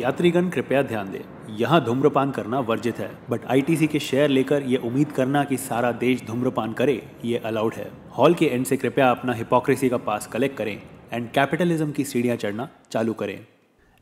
यात्रीगण कृपया ध्यान दें यहाँ धूम्रपान करना वर्जित है बट आईटीसी के शेयर लेकर ये उम्मीद करना कि सारा देश धूम्रपान करे ये अलाउड है हॉल के एंड से कृपया अपना हिपोक्रेसी का पास कलेक्ट करें एंड कैपिटलिज्म की सीढ़ियाँ चढ़ना चालू करें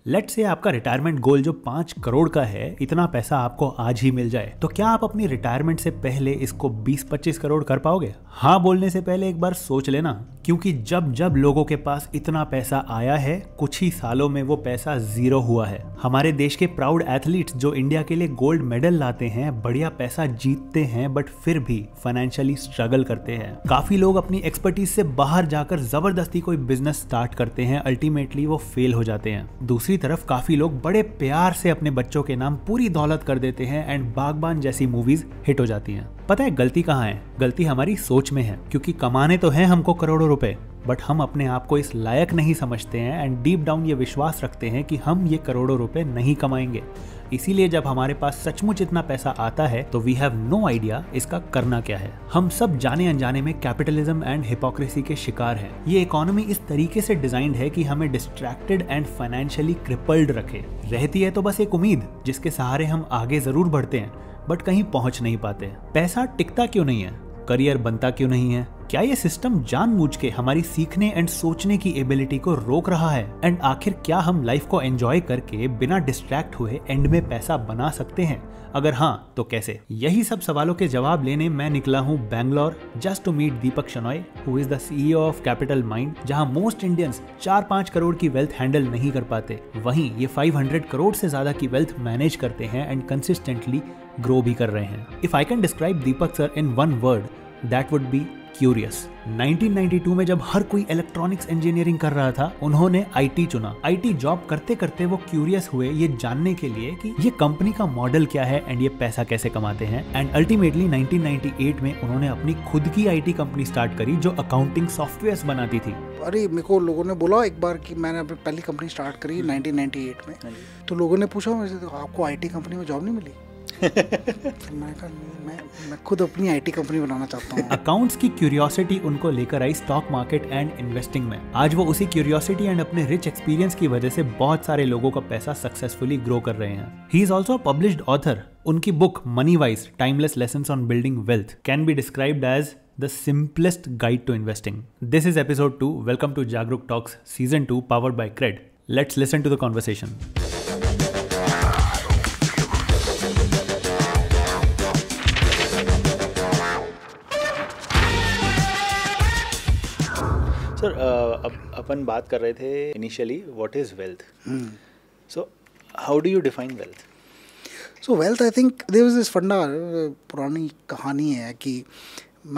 लेट से आपका रिटायरमेंट गोल जो पांच करोड़ का है इतना पैसा आपको आज ही मिल जाए तो क्या आप अपनी रिटायरमेंट से पहले इसको 20-25 करोड़ कर पाओगे हाँ बोलने से पहले एक बार सोच लेना क्योंकि जब जब लोगों के पास इतना पैसा आया है कुछ ही सालों में वो पैसा जीरो हुआ है हमारे देश के प्राउड एथलीट जो इंडिया के लिए गोल्ड मेडल लाते हैं बढ़िया पैसा जीतते हैं बट फिर भी फाइनेंशियली स्ट्रगल करते हैं काफी लोग अपनी एक्सपर्टीज से बाहर जाकर जबरदस्ती कोई बिजनेस स्टार्ट करते हैं अल्टीमेटली वो फेल हो जाते हैं दूसरी तरफ काफी लोग बड़े प्यार से अपने बच्चों के नाम पूरी दौलत कर देते हैं एंड बागबान जैसी मूवीज हिट हो जाती हैं पता है गलती कहाँ है गलती हमारी सोच में है क्योंकि कमाने तो हैं हमको करोड़ों रुपए बट हम अपने आप को इस लायक नहीं समझते हैं एंड डीप डाउन ये विश्वास रखते हैं कि हम ये करोड़ों रुपए नहीं कमाएंगे इसीलिए जब हमारे पास सचमुच इतना पैसा आता है तो वी हैव नो आइडिया इसका करना क्या है हम सब जाने अनजाने में कैपिटलिज्म एंड हिपोक्रेसी के शिकार हैं ये इकोनॉमी इस तरीके से डिजाइंड है कि हमें डिस्ट्रैक्टेड एंड फाइनेंशियली क्रिपल्ड रखे रहती है तो बस एक उम्मीद जिसके सहारे हम आगे जरूर बढ़ते हैं बट कहीं पहुंच नहीं पाते पैसा टिकता क्यों नहीं है करियर बनता क्यों नहीं है क्या ये सिस्टम जानबूझ के हमारी सीखने एंड सोचने की एबिलिटी को रोक रहा है एंड आखिर क्या हम लाइफ को एंजॉय करके बिना डिस्ट्रैक्ट हुए एंड में पैसा बना सकते हैं अगर हाँ तो कैसे यही सब सवालों के जवाब लेने मैं निकला हूँ Bangalore just to meet Deepak Shenoy who is the CEO of Capital Mind जहाँ मोस्ट इंडियंस चार पाँच करोड़ की वेल्थ हैंडल नहीं कर पाते वहीं ये 500 करोड़ से ज्यादा की वेल्थ मैनेज करते हैं एंड कंसिस्टेंटली ग्रो भी कर रहे हैं if I can describe Deepak sir in one word that would be curious 1992 में जब हर कोई इलेक्ट्रॉनिक्स इंजीनियरिंग कर रहा था उन्होंने आईटी चुना आईटी जॉब करते करते वो क्यूरियस हुए ये जानने के लिए कि ये कंपनी का मॉडल क्या है एंड ये पैसा कैसे कमाते हैं एंड अल्टीमेटली 1998 में उन्होंने अपनी खुद की आईटी कंपनी स्टार्ट करी जो अकाउंटिंग सॉफ्टवेयर बनाती थी अरे मेरे को लोगों ने बोला एक बार कि मैंने पहली कंपनी स्टार्ट करी 1998 में हाँ तो लोगों ने पूछा तो आपको आईटी कंपनी में जॉब नहीं मिली मैं मैं मैं खुद अपनी आईटी कंपनी बनाना चाहता हूँ अकाउंट्स की क्यूरियोसिटी उनको लेकर आई स्टॉक मार्केट एंड इन्वेस्टिंग में आज वो उसी क्यूरियोसिटी एंड अपने रिच एक्सपीरियंस की वजह से बहुत सारे लोगों का पैसा सक्सेसफुली ग्रो कर रहे हैं ही इज ऑल्सो ऑथर उनकी book money wise timeless lesson on building wealth can be described as the simplest guide to investing this is episode two welcome to Jagruk talks season two powered by CRED let's listen to the conversation sir uh, अपन बात कर रहे थे initially what is wealth so how do you define wealth so wealth I think there is is funda पुरानी कहानी है कि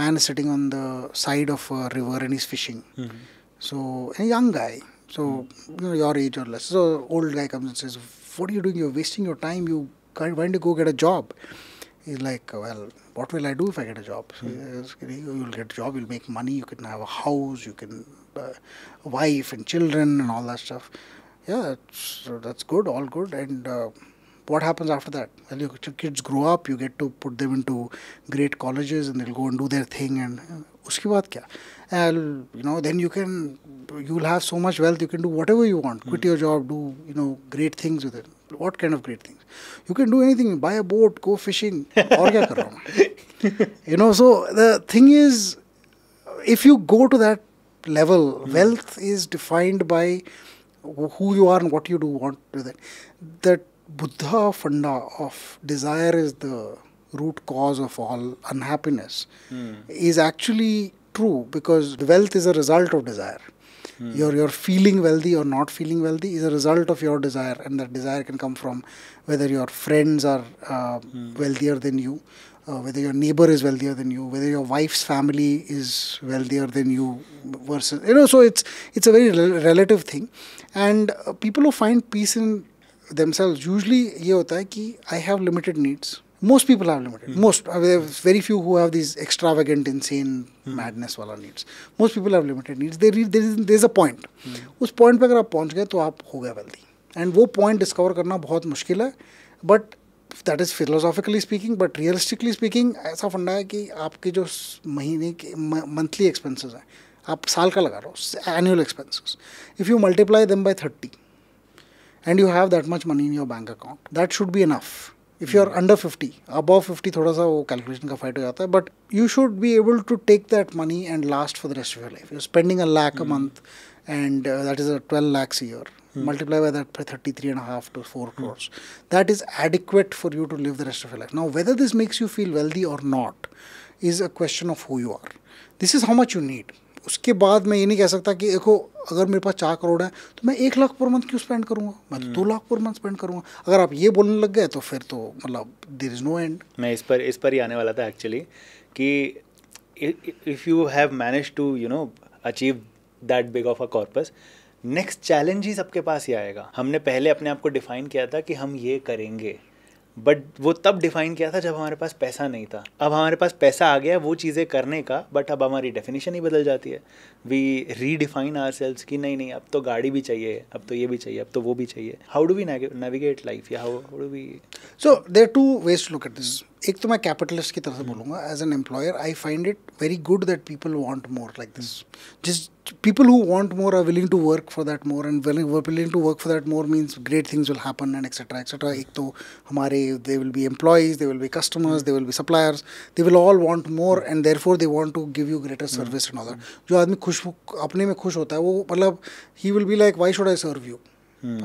man sitting on the side of river and is fishing so young guy so your age or less so old guy comes what you doing you wasting your time you want go get a job he's like, well, what will I do if I get a job? So mm. you'll get a job, you'll make money, you can have a house, you can uh, wife and children and all that stuff. Yeah, that's, that's good, all good. And uh, what happens after that? Well, your kids grow up, you get to put them into great colleges, and they'll go and do their thing. And uh, uski baat kya? And you know, then you can, you'll have so much wealth, you can do whatever you want. Quit hmm. your job, do you know great things with it what kind of great things you can do anything buy a boat go fishing or you know so the thing is if you go to that level mm. wealth is defined by who you are and what you do want with that that buddha funda of desire is the root cause of all unhappiness mm. is actually true because wealth is a result of desire Mm. Your your feeling wealthy or not feeling wealthy is a result of your desire, and that desire can come from whether your friends are uh, mm. wealthier than you, uh, whether your neighbor is wealthier than you, whether your wife's family is wealthier than you, versus you know. So it's it's a very rel relative thing, and uh, people who find peace in themselves usually ये होता है कि I have limited needs. most people are limited mm. most uh, very few who have these extravagant insane mm. madness वाला needs most people have limited needs they read there is there is a point mm. उस point पे अगर आप पहुंच गए तो आप हो गए वेल्दी एंड वो पॉइंट डिस्कवर करना बहुत मुश्किल है but that is philosophically speaking but realistically speaking ऐसा फंडा है कि आपके जो महीने के मंथली एक्सपेंसेस हैं आप साल का लगा रहे हो annual expenses if you multiply them by thirty and you have that much money in your bank account that should be enough if you are under fifty above fifty थोड़ा सा वो कैलकुलेशन का फाइट हो जाता है but you should be able to take that money and last for the rest of your life you spending a lakh a month and hmm. uh, that is a 12 lakhs a year. Hmm. Multiply by that by 33 and a half to 4 hmm. crores. That is adequate for you to live the rest of your life. Now, whether this makes you feel wealthy or not is a question of who you are. This is how much you need. उसके बाद मैं ये नहीं कह सकता कि देखो अगर मेरे पास चार करोड़ है तो मैं एक लाख पर मंथ क्यों स्पेंड करूँगा मैं तो दो हम्म। लाख पर मंथ स्पेंड करूँगा अगर आप ये बोलने लग गए तो फिर तो मतलब देर इज़ नो एंड मैं इस पर इस पर ही आने वाला था एक्चुअली कि if you have manage to you know achieve that big of a corpus next challenge ही सबके पास ही आएगा हमने पहले अपने आप को डिफाइन किया था कि हम ये करेंगे बट वो तब डिफाइन किया था जब हमारे पास पैसा नहीं था अब हमारे पास पैसा आ गया वो चीज़ें करने का बट अब हमारी डेफिनेशन ही बदल जाती है वी रीडिफाइन आर सेल्स कि नहीं नहीं अब तो गाड़ी भी चाहिए अब तो ये भी चाहिए अब तो वो भी चाहिए how do we navigate life या how do we so there two ways to look at this एक तो मैं कैपिटलिस्ट की तरफ से बोलूँगा as an employer I find it very good that people want more like this जिस people who want more are willing to work for that more and willing to work for that more means great things will happen and etcetera etcetera एक तो हमारे they will be employees they will be customers they will be suppliers they will all want more and therefore they want to give you greater service and other जो आदमी खुश अपने में खुश होता है वो मतलब he will be like why should I serve you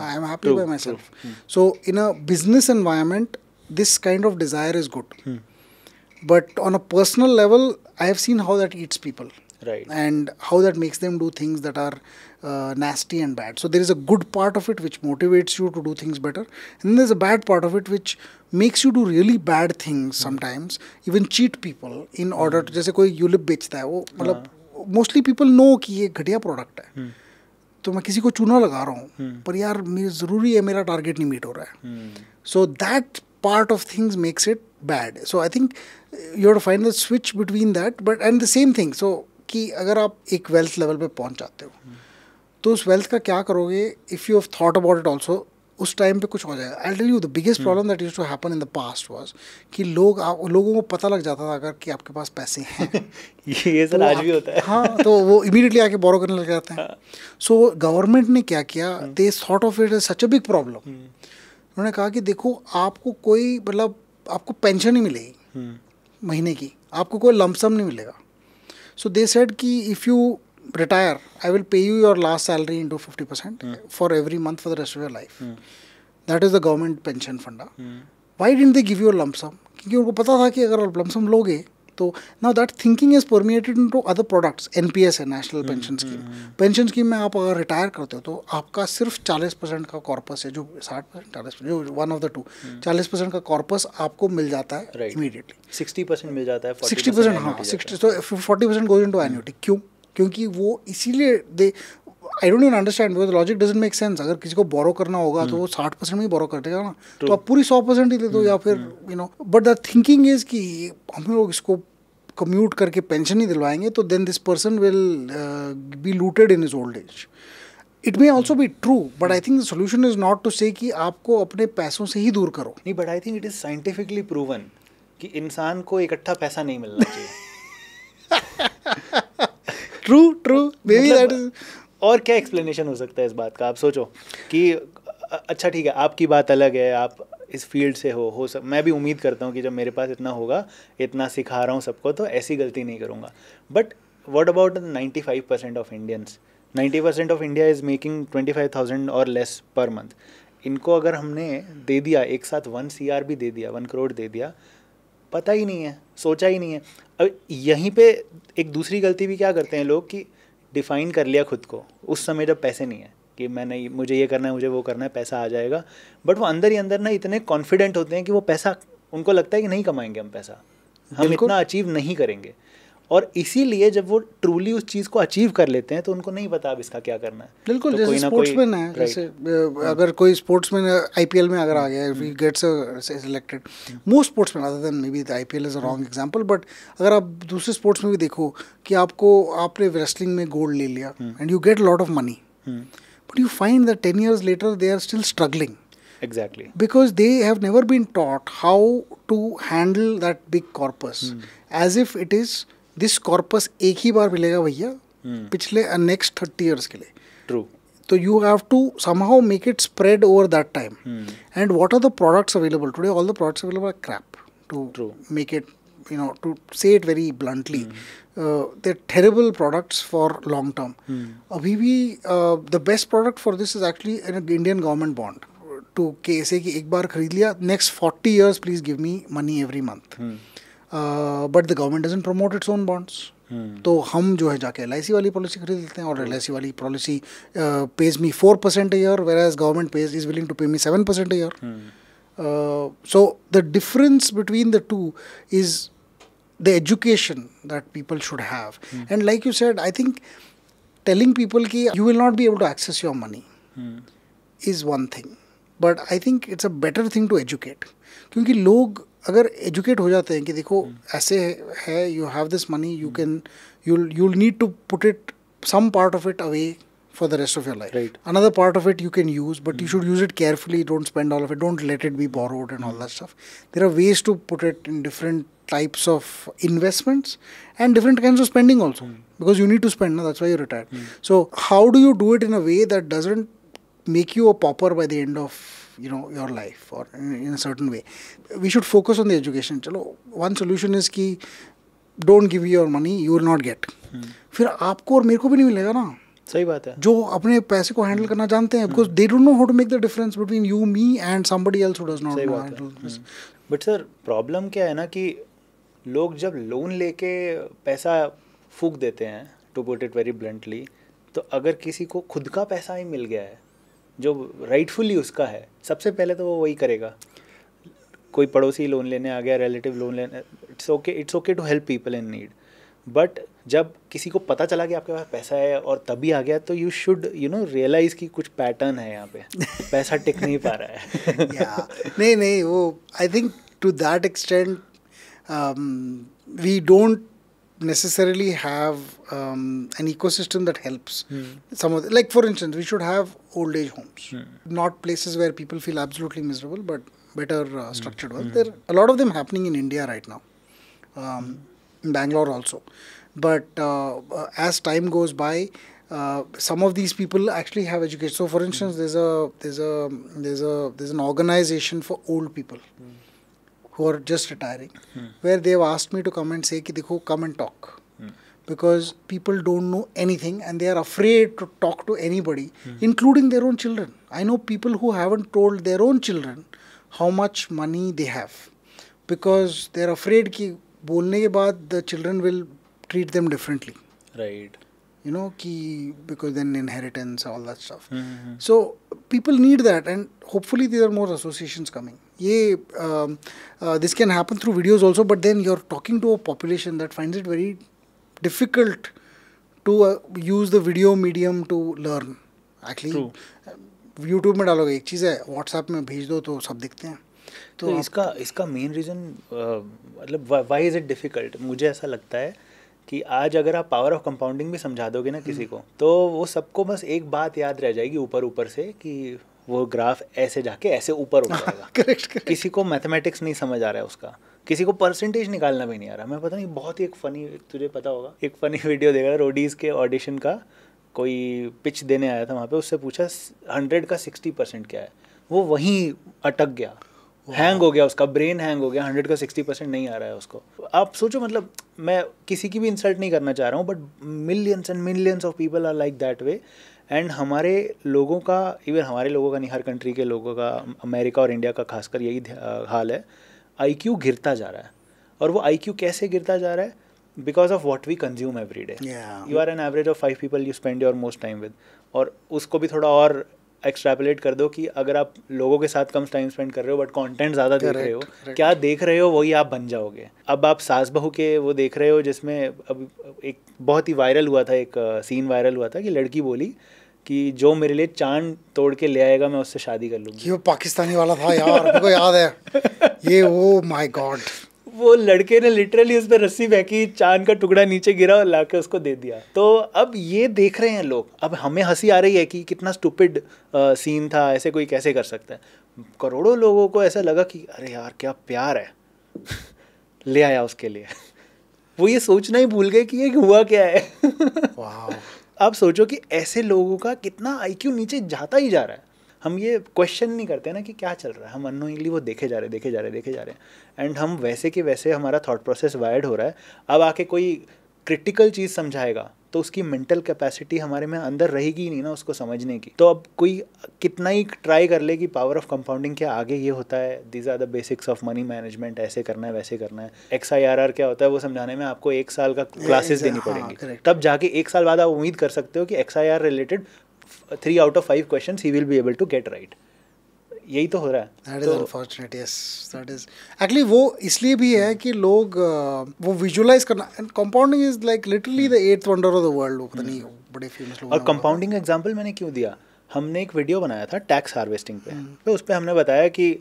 I am happy by myself so in a business environment this kind of desire is good. Hmm. But on a personal level, I have seen how that eats people. Right. And how that makes them do things that are uh, nasty and bad. So there is a good part of it which motivates you to do things better, and there's a bad part of it which makes you do really bad things hmm. sometimes, even cheat people in order hmm. to. जैसे कोई ULIP बेचता है वो मतलब mostly people know कि ये घटिया product है तो मैं किसी को चूना लगा रहा हूँ पर यार मेरे ज़रूरी है मेरा टारगेट नहीं मीट हो रहा है so that part of things makes it bad so i think you have to find the switch between that but and the same thing so कि अगर आप एक वेल्थ लेवल पे पहुंच जाते हो hmm. तो उस वेल्थ का क्या करोगे if you have thought about it also उस टाइम पे कुछ हो जाएगा I tell you the biggest problem that use to happen in the past was कि लोग आ, लोगों को पता लग जाता था अगर कि आपके पास पैसे हैं ये सर तो आज भी होता है हाँ तो वो इमीडिएटली आके बोरो करने लग जाते हैं सो हाँ। गवर्नमेंट ने क्या किया they sort of it is such a big problem उन्होंने कहा कि देखो आपको कोई मतलब आपको पेंशन नहीं मिलेगी हम्म। महीने की आपको कोई लमसम नहीं मिलेगा सो दे सेड कि if you retire I will pay you your last salary in to fifty percent for every month for the rest of your life that is the government pension फंडा why didn't they give your lump sum क्योंकि उनको पता था कि अगर आप lump sum लोगे तो now that thinking is permeated to other products N P S है national pension scheme pension scheme में आप अगर रिटायर करते हो तो आपका सिर्फ चालीस परसेंट का कॉर्पस है जो साठ परसेंट चालीस जो वन ऑफ द टू चालीस परसेंट का कॉर्पस आपको मिल जाता है इमीडिएटली सिक्सटी परसेंट मिल जाता है सिक्सटी परसेंट हाँ सिक्सटी तो forty percent goes into annuity क्यों क्योंकि वो इसीलिए they I don't even understand because logic doesn't make sense अगर किसी को बोरो करना होगा तो वो hmm. साठ परसेंट में ही बोरो कर देगा ना तो आप पूरी सौ परसेंट ही दे दो hmm. या फिर you know but the thinking is कि हम लोग इसको कम्यूट करके पेंशन ही दिलवाएंगे तो then this person will be looted in his old age it may also be true but I think the solution is not to say कि आपको अपने पैसों से ही दूर करो नहीं but I think it is scientifically proven कि इंसान को इकट्ठा पैसा नहीं मिलना चाहिए true true may be that is और क्या एक्सप्लेनेशन हो सकता है इस बात का आप सोचो कि अच्छा ठीक है आपकी बात अलग है आप इस फील्ड से हो हो सक मैं भी उम्मीद करता हूँ कि जब मेरे पास इतना होगा इतना सिखा रहा हूँ सबको तो ऐसी गलती नहीं करूँगा but what about ninety five percent of Indians ninety percent of India is making twenty five thousand और लेस पर मंथ इनको अगर हमने दे दिया एक साथ वन सी आर भी दे दिया वन करोड़ दे दिया पता ही नहीं है सोचा ही नहीं है अब यहीं पे एक दूसरी गलती भी क्या करते हैं लोग कि डिफाइन कर लिया खुद को उस समय जब पैसे नहीं है कि मैंने मुझे ये करना है मुझे वो करना है पैसा आ जाएगा बट वो अंदर ही अंदर ना इतने कॉन्फिडेंट होते हैं कि वो पैसा उनको लगता है कि नहीं कमाएंगे हम पैसा हम इतना अचीव नहीं करेंगे और इसीलिए जब वो ट्रूली उस चीज़ को अचीव कर लेते हैं तो उनको नहीं पता अब इसका क्या करना है बिल्कुल तो जैसे स्पोर्ट्स स्पोर्ट्समैन है जैसे अगर कोई स्पोर्ट्स स्पोर्ट्समैन आईपीएल में अगर आ गया if gets selected most sportsman other than may be the IPL is a wrong example but अगर आप दूसरे स्पोर्ट्स में भी देखो कि आपको आपने रेस्लिंग में गोल्ड ले लिया and you get lot of money but you find that ten years later they are still struggling exactly because they have never been taught how to handle that big corpus mm. as if it is this corpus एक ही बार मिलेगा भैया hmm. पिछले next thirty years के लिए true तो you have to somehow make it spread over that time and what are the products available today all the products available crap to make it you know to say it very bluntly they terrible products for long term अभी भी the best product for this is actually Indian government bond टू के ऐसे कि एक बार खरीद लिया next forty years please give me money every month but the government doesn't promote its own bonds तो हम जो है जाके एल वाली पॉलिसी खरीद लेते हैं और एल वाली policy pays me four percent year whereas government pays is willing to pay me seven percent year so the difference between the two is the education that people should have and like you said I think telling people की you will not be able to access your money is one thing but I think it's a better thing to educate क्योंकि लोग अगर educate हो जाते हैं कि देखो ऐसे है you have this money you can you you need to put it some part of it for the rest of your life. Another part of it you can use, but you hmm. should use it carefully. Don't spend all of it. Don't let it be borrowed and all that stuff. There are ways to put it in different types of investments and different kinds of spending also hmm. because you need to spend. That's why you're retired. Hmm. So, how do you do it in a way that doesn't make you a pauper by the end of you know your life or in a certain way we should focus on the education चलो one solution is की don't give your money you will not get हम्म। फिर आपको और मेरे को भी नहीं मिलेगा ना सही बात है जो अपने पैसे को हैंडल करना जानते हैं because they don't know how to make the difference between you me and somebody else who does not know but sir problem क्या है ना कि लोग जब लोन लेके पैसा फूक देते हैं to put it very bluntly तो अगर किसी को खुद का पैसा ही मिल गया है जो राइटफुली उसका है सबसे पहले तो वो वही करेगा कोई पड़ोसी लोन लेने आ गया रिलेटिव लोन लेने it's okay it's okay to help people in need but जब किसी को पता चला कि आपके पास पैसा है और तभी आ गया तो you should you know realise कि कुछ पैटर्न है यहाँ पे पैसा टिक नहीं पा रहा है yeah. नहीं नहीं वो I think to that extent we don't necessarily have um, an ecosystem that helps mm. some of the, like for instance we should have old age homes mm. not places where people feel absolutely miserable but better uh, hmm. structured ones mm. there are a lot of them happening in india right now um, in bangalore also but uh, uh, as time goes by uh, some of these people actually have education so for instance hmm. there's a there's a there's a there's an organization for old people hmm who are just retiring, hmm. where they've asked me to come and say, Ki, come and talk. Hmm. Because people don't know anything and they are afraid to talk to anybody, hmm. including their own children. I know people who haven't told their own children how much money they have because they're afraid that, the children will treat them differently. Right. You know, ki because then inheritance, all that stuff. Mm-hmm. So people need that, and hopefully there are more associations coming. ये this can happen through videos also but then you are talking to a population that find it very difficult to use the video medium to learn actually YouTube में डालोगे एक चीज़ है WhatsApp में भेज दो तो सब दिखते हैं तो, तो इसका इसका मेन रीज़न uh, मतलब वाई इज़ इट डिफ़िकल्ट मुझे ऐसा लगता है कि आज अगर आप पावर ऑफ कंपाउंडिंग भी समझा दोगे ना किसी हम्म। को तो वो सबको बस एक बात याद रह जाएगी ऊपर ऊपर से कि वो ग्राफ ऐसे जाके ऐसे ऊपर उठ हाँ, जाएगा करेक्ट करेक्ट किसी को मैथमेटिक्स नहीं समझ आ रहा है उसका किसी को परसेंटेज निकालना भी नहीं आ रहा मैं पता नहीं बहुत ही एक फ़नी तुझे पता होगा एक फ़नी वीडियो देखा रोडीज़ के ऑडिशन का कोई पिच देने आया था वहाँ पे उससे पूछा हंड्रेड का सिक्सटी परसेंट क्या है वो वहीं अटक गया हैंग हो गया उसका ब्रेन हैंग हो गया हंड्रेड का सिक्सटी परसेंट नहीं आ रहा है उसको आप सोचो मतलब मैं किसी की भी इंसल्ट नहीं करना चाह रहा हूँ but millions and millions of people are like that way and हमारे लोगों का इवन हमारे लोगों का नहीं हर कंट्री के लोगों का अमेरिका और इंडिया का खासकर यही हाल है क्यू गिरता जा रहा है और वो क्यू कैसे गिरता जा रहा है because of what we consume every day you are an average of five people you spend your most time with और उसको भी थोड़ा और एक्सट्रापलेट कर दो कि अगर आप लोगों के साथ कम टाइम स्पेंड कर रहे हो बट कंटेंट ज़्यादा देख रहे हो correct. क्या देख रहे हो वही आप बन जाओगे अब आप सास बहू के वो देख रहे हो जिसमें अब एक बहुत ही वायरल हुआ था एक सीन वायरल हुआ था कि लड़की बोली कि जो मेरे लिए चांद तोड़ के ले आएगा मैं उससे शादी कर लूँगी वो पाकिस्तानी वाला था यार को याद है ये ओ माय गॉड वो लड़के ने लिटरली उस पर रस्सी फेंकी चांद का टुकड़ा नीचे गिरा और ला के उसको दे दिया तो अब ये देख रहे हैं लोग अब हमें हंसी आ रही है कि कितना स्टूपिड सीन था ऐसे कोई कैसे कर सकता है करोड़ों लोगों को ऐसा लगा कि अरे यार क्या प्यार है ले आया उसके लिए वो ये सोचना ही भूल गए कि ये हुआ क्या है आप सोचो कि ऐसे लोगों का कितना आईक्यू नीचे जाता ही जा रहा है हम ये क्वेश्चन नहीं करते ना कि क्या चल रहा है हम अनोइंगली वो देखे जा रहे देखे जा रहे देखे जा रहे हैं एंड हम वैसे के वैसे हमारा थॉट प्रोसेस वायर्ड हो रहा है अब आके कोई क्रिटिकल चीज़ समझाएगा तो उसकी मेंटल कैपेसिटी हमारे में अंदर रहेगी ही नहीं ना उसको समझने की तो अब कोई कितना ही ट्राई कर ले कि पावर ऑफ कंपाउंडिंग के आगे ये होता है these are the basics of money management ऐसे करना है वैसे करना है एक्स आई आर आर क्या होता है वो समझाने में आपको एक साल का क्लासेस देनी हाँ, पड़ेंगी correct. तब जाके एक साल बाद आप उम्मीद कर सकते हो कि X I R related three out of five question he will be able to get right यही तो हो रहा है unfortunate yes that is actually वो इसलिए भी है कि लोग वो विजुअलाइज करना and compounding is like literally the eighth wonder of the world लोग नहीं hmm. बड़े फेमस लोग और कंपाउंडिंग एग्जांपल मैंने क्यों दिया हमने एक वीडियो बनाया था टैक्स हार्वेस्टिंग पे hmm. तो उस पर हमने बताया कि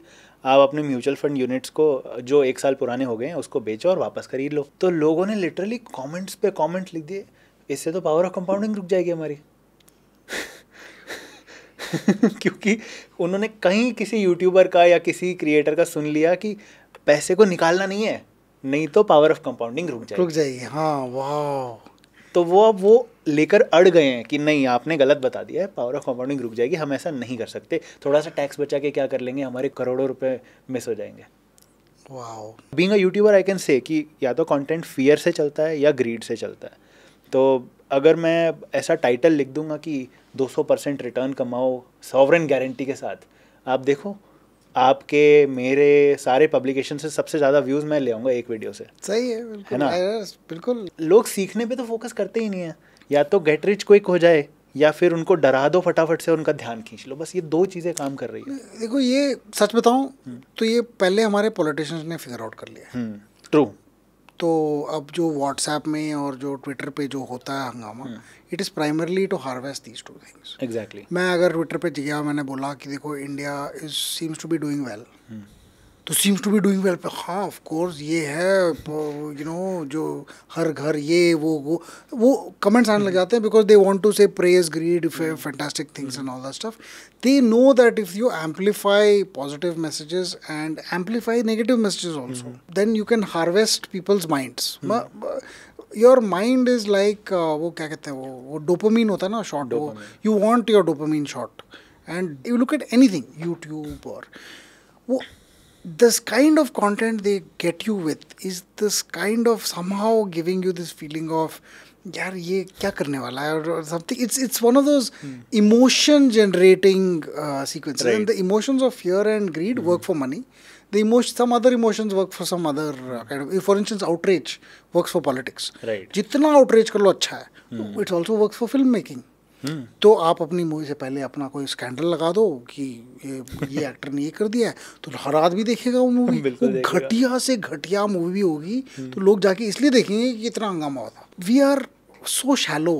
आप अपने म्यूचुअल फंड यूनिट्स को जो एक साल पुराने हो गए हैं उसको बेचो और वापस खरीद लो तो लोगों ने लिटरली कमेंट्स पे कमेंट लिख दिए इससे तो पावर ऑफ कंपाउंडिंग रुक जाएगी हमारी क्योंकि उन्होंने कहीं किसी यूट्यूबर का या किसी क्रिएटर का सुन लिया कि पैसे को निकालना नहीं है नहीं तो पावर ऑफ कंपाउंडिंग रुक जाएगी रुक जाएगी हाँ वाह तो वो अब वो लेकर अड़ गए हैं कि नहीं आपने गलत बता दिया है पावर ऑफ कंपाउंडिंग रुक जाएगी हम ऐसा नहीं कर सकते थोड़ा सा टैक्स बचा के क्या कर लेंगे हमारे करोड़ों रुपए मिस हो जाएंगे वाह being a YouTuber I can say कि या तो कंटेंट फियर से चलता है या ग्रीड से चलता है तो अगर मैं ऐसा टाइटल लिख दूंगा कि 200 परसेंट रिटर्न कमाओ सॉवरन गारंटी के साथ आप देखो आपके मेरे सारे पब्लिकेशन से सबसे ज़्यादा व्यूज़ मैं ले आऊँगा एक वीडियो से सही है बिल्कुल है ना बिल्कुल लोग सीखने पे तो फोकस करते ही नहीं है या तो गेट रिच क्विक हो जाए या फिर उनको डरा दो फटाफट से उनका ध्यान खींच लो बस ये दो चीज़ें काम कर रही है देखो ये सच बताऊँ हम्म। तो ये पहले हमारे पॉलिटिशियंस ने फिगर आउट कर लिया ट्रू तो अब जो व्हाट्सएप में और जो ट्विटर पे जो होता है हंगामा it is primarily to harvest these two things exactly मैं अगर ट्विटर पे गया मैंने बोला कि देखो India is seems to be doing well तो seems to be doing well हाँ ऑफ कोर्स ये है यू नो जो हर घर ये वो वो वो कमेंट्स आने लग हम्म। जाते हैं because they want to say praise greed fantastic things and all that stuff they know that if you amplify positive messages and amplify negative messages also then you can harvest people's minds your mind is like वो क्या कहते हैं वो वो dopamine होता है ना shot वो you want your dopamine shot and you look at anything YouTube और वो this kind of content they get you with is this kind of somehow giving you this feeling of यार ये क्या करने वाला है और something it's it's one of those emotion And the emotions of fear and greed and greed work the emotion, some other emotions work for some other uh, kind of. For instance, outrage works for politics. Right. Jitna outrage कर लो hai. Hmm. It also works for filmmaking. तो आप अपनी movie से पहले अपना कोई scandal लगा दो कि ये, ये एक्टर ने ये कर दिया है तो हर आदमी देखेगा वो मूवी वो घटिया से घटिया मूवी होगी तो हम्म। लोग जाके इसलिए देखेंगे कि इतना हंगामा होता we are so shallow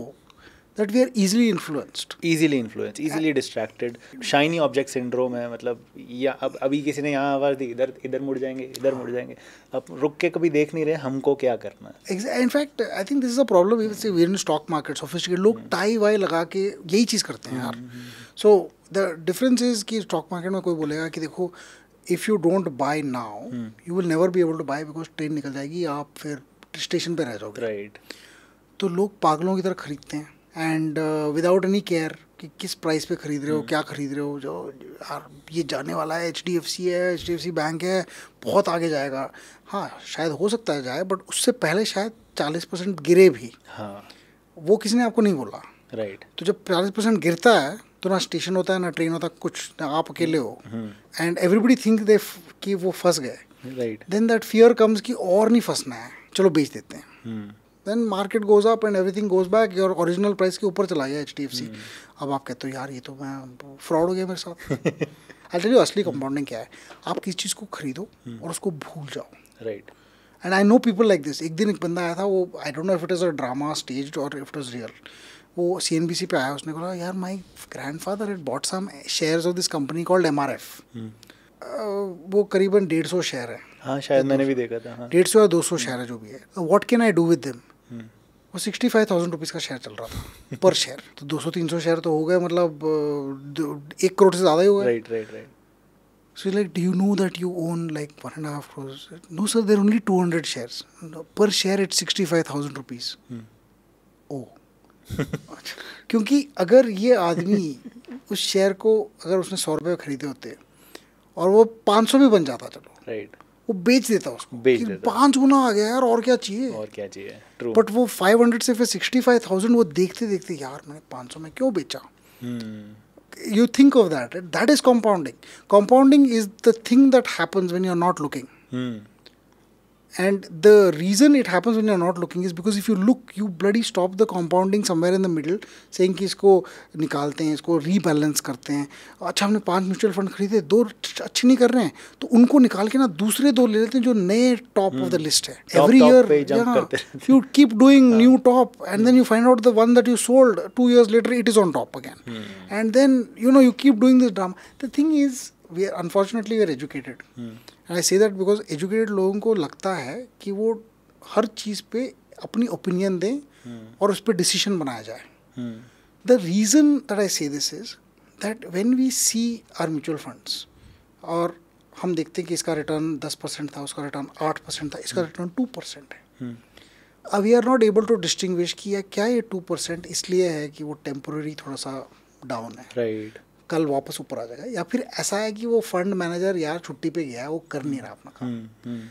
that we are easily influenced easily influence easily distracted shiny object syndrome है मतलब या अब अभी किसी ने यहाँ आवाज़ दी इधर इधर मुड़ जाएंगे इधर मुड़ जाएंगे अब रुक के कभी देख नहीं रहे हमको क्या करना है in fact I think this is a problem in stock market sophisticate लोग hmm. टाई वाई लगा के यही चीज़ करते हैं यार सो द डिफरेंस इज कि स्टॉक मार्केट में कोई बोलेगा कि देखो if you don't buy now you will never be able to buy because train निकल जाएगी आप फिर स्टेशन पर रह जाओगे राइट right. तो लोग पागलों की तरह खरीदते हैं एंड विदाउट एनी केयर कि किस प्राइस पे खरीद रहे हो हम्म। क्या खरीद रहे हो जो यार ये जाने वाला है एच डी एफ सी है H D F C bank है बहुत आगे जाएगा हाँ शायद हो सकता है जाए बट उससे पहले शायद चालीस परसेंट गिरे भी हाँ वो किसी ने आपको नहीं बोला राइट right. तो जब चालीस परसेंट गिरता है तो ना स्टेशन होता है ना ट्रेन होता है कुछ ना आप अकेले हो एंड एवरीबडी थिंक दे कि वो फंस गए right then that fear comes कि और नहीं फंसना है चलो बेच देते हैं hmm. Then market goes up and everything goes back your original price के ऊपर चला गया एच डी एफ सी अब आप कहते हो यार ये तो मैं फ्रॉड हो गया मेरे साथ आई टेल यू असली कंपाउंडिंग क्या है आप किस चीज़ को खरीदो hmm. और उसको भूल जाओ right and I know people like this एक दिन एक बंदा आया था वो I don't know if it is a drama stage और इफ इट इज़ रियल वो सी एन बी सी पे आया उसने बोला यार my grandfather it bought some share of this company called M R F वो करीबन डेढ़ सौ शेयर है हाँ शायद तो मैंने भी देखा था हाँ। डेढ़ सौ या दो सौ शेयर है जो भी है what can I do with them वो सिक्सटी फाइव थाउजेंड रुपीज़ का शेयर चल रहा था पर शेयर तो दो सौ तीन सौ शेयर तो हो गए मतलब एक करोड़ से ज़्यादा ही हो गए right right right so like do you know that you own like one and half half crores? No, sir, there are only 200 shares. No, per share, it's 65,000 rupees. Hmm. Oh. क्योंकि अगर ये आदमी उस शेयर को अगर उसने सौ रुपये खरीदे होते और वो पाँच सौ भी बन जाता चलो राइट right. वो बेच देता उसको बेच देता पांच गुना आ गया यार और क्या चाहिए और क्या चाहिए ट्रू बट वो फाइव हंड्रेड से फिर सिक्सटी फाइव थाउजेंड वो देखते देखते यार मैंने पाँच सौ में क्यों बेचा you think of that that is compounding compounding is the thing that happens when you are not looking And the reason it happens when you're not looking is because if you look, you bloody stop the compounding somewhere in the middle, saying कि इसको निकालते हैं इसको rebalance करते हैं अच्छा हमने पांच म्यूचुअल फंड खरीदे दो अच्छे नहीं कर रहे हैं तो उनको निकाल के ना दूसरे दो ले लेते हैं जो नए टॉप ऑफ द लिस्ट है every year you keep doing new top and then you find out the one that you sold two years later it is on top again and then you know you keep doing this drama the thing is we are unfortunately we are educated. Hmm. I say that because educated लोगों को लगता है कि वो हर चीज़ पे अपनी opinion दें hmm. और उस पर डिसीशन बनाया जाए the reason that I say this is that when we see our mutual funds और हम देखते हैं कि इसका रिटर्न दस परसेंट था उसका रिटर्न आठ परसेंट था इसका रिटर्न हम्म। टू परसेंट है हम्म। अब we are not able to distinguish कि क्या ये टू परसेंट इसलिए है कि वो टेम्पोरेरी थोड़ा सा डाउन है राइट कल वापस ऊपर आ जाएगा या फिर ऐसा है कि वो फंड मैनेजर यार छुट्टी पे गया है वो कर नहीं रहा अपना काम हम्म, हम्म।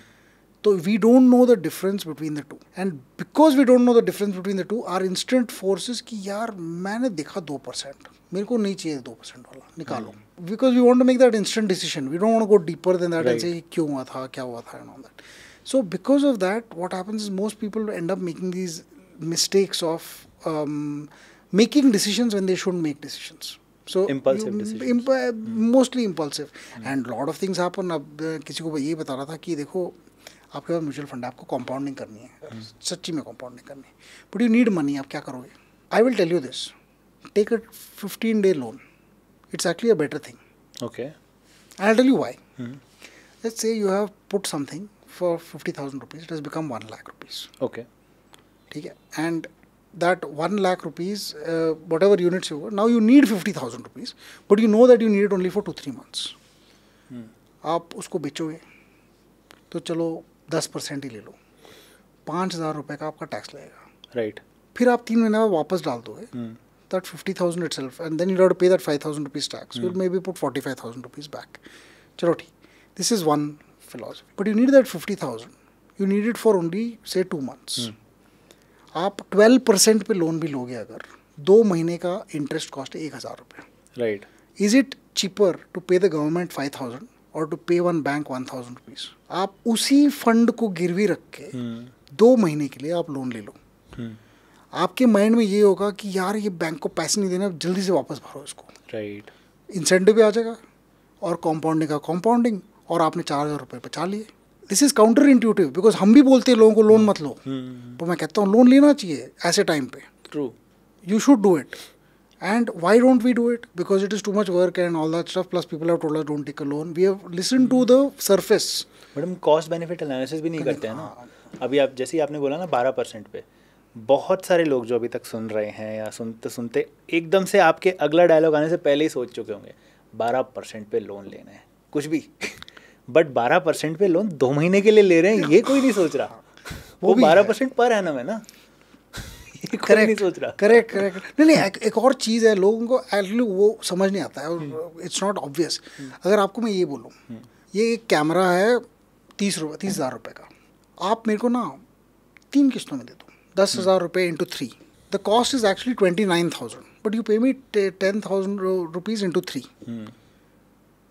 तो we don't know the difference between the two and because we don't know the difference between the two are instant forces कि यार मैंने देखा दो परसेंट मेरे को नहीं चाहिए दो परसेंट वाला निकालो because we want make that instant decision we don't go deeper than that and say क्यों हुआ था क्या हुआ था and on that So because of that, what happens is most people end up making these mistakes of decision um, making decisions when they shouldn't so mostly impulsive and lot of things आप अब किसी को ये बता रहा था कि देखो आपके पास म्यूचुअल फंड आपको कंपाउंडिंग करनी है hmm. सच्ची में कंपाउंडिंग करनी है बट यू नीड मनी आप क्या करोगे I will tell you this take a fifteen day loan it's actually a better thing okay I tell you why say you have put something for fifty thousand rupees it has become one lakh rupees okay ठीक है and that 1 lakh rupees, uh, whatever units you were, now you need 50,000 rupees, but you know that you need it only for 2-3 months. Hmm. आप उसको बेचोगे तो चलो 10 percent ही ले लो पाँच हज़ार रुपये का आपका टैक्स लगेगा राइट right. फिर आप तीन महीने में वापस डाल दोगे that fifty thousand itself and then you डॉट pay that five thousand rupees tax you may be put forty five thousand rupees back चलो ठीक this is one philosophy but you need that fifty thousand you need it for only say two months mm. आप twelve percent पे loan भी लोगे अगर दो महीने का इंटरेस्ट कॉस्ट है एक हज़ार रुपये right is it cheaper to pay the government five thousand और to pay one bank one thousand rupees आप उसी फंड को गिरवी रख के हम्म। दो महीने के लिए आप लोन ले लो हम्म। आपके माइंड में ये होगा कि यार ये बैंक को पैसे नहीं देने जल्दी से वापस भरो इसको राइट इंसेंटिव भी आ जाएगा और कॉम्पाउंडिंग का कॉम्पाउंडिंग और आपने चार हज़ार रुपये बचा लिए this is counter intuitive because हम भी बोलते हैं लोगों को लोन मत लो तो मैं कहता हूँ लोन लेना चाहिए ऐसे टाइम पे true you should do it and why don't we do it because it is too much work and all that stuff plus people have told us don't take a loan we have listened to but हम cost benefit analysis भी नहीं करते हैं ना अभी आप जैसे ही आपने बोला ना बारह परसेंट पे बहुत सारे लोग जो अभी तक सुन रहे हैं या सुनते सुनते एकदम से आपके अगला डायलॉग आने से पहले ही सोच चुके होंगे बारह परसेंट पे लोन लेना है कुछ भी बट बारह परसेंट पे लोन दो महीने के लिए ले रहे हैं ये कोई नहीं सोच रहा वो बारह परसेंट पर है ना मैं ना करेक्ट नहीं सोच रहा करेक्ट करेक्ट नहीं नहीं एक, एक और चीज़ है लोगों को एक्चुअली वो समझ नहीं आता है इट्स नॉट ऑब्वियस अगर आपको मैं ये बोलूँ हम्म। ये एक कैमरा है तीस रुपये तीस हज़ार रुपये का आप मेरे को ना तीन किस्तों में दे दो दस हज़ार रुपये into three the cost is actually twenty nine thousand but you pay me ten thousand rupees into three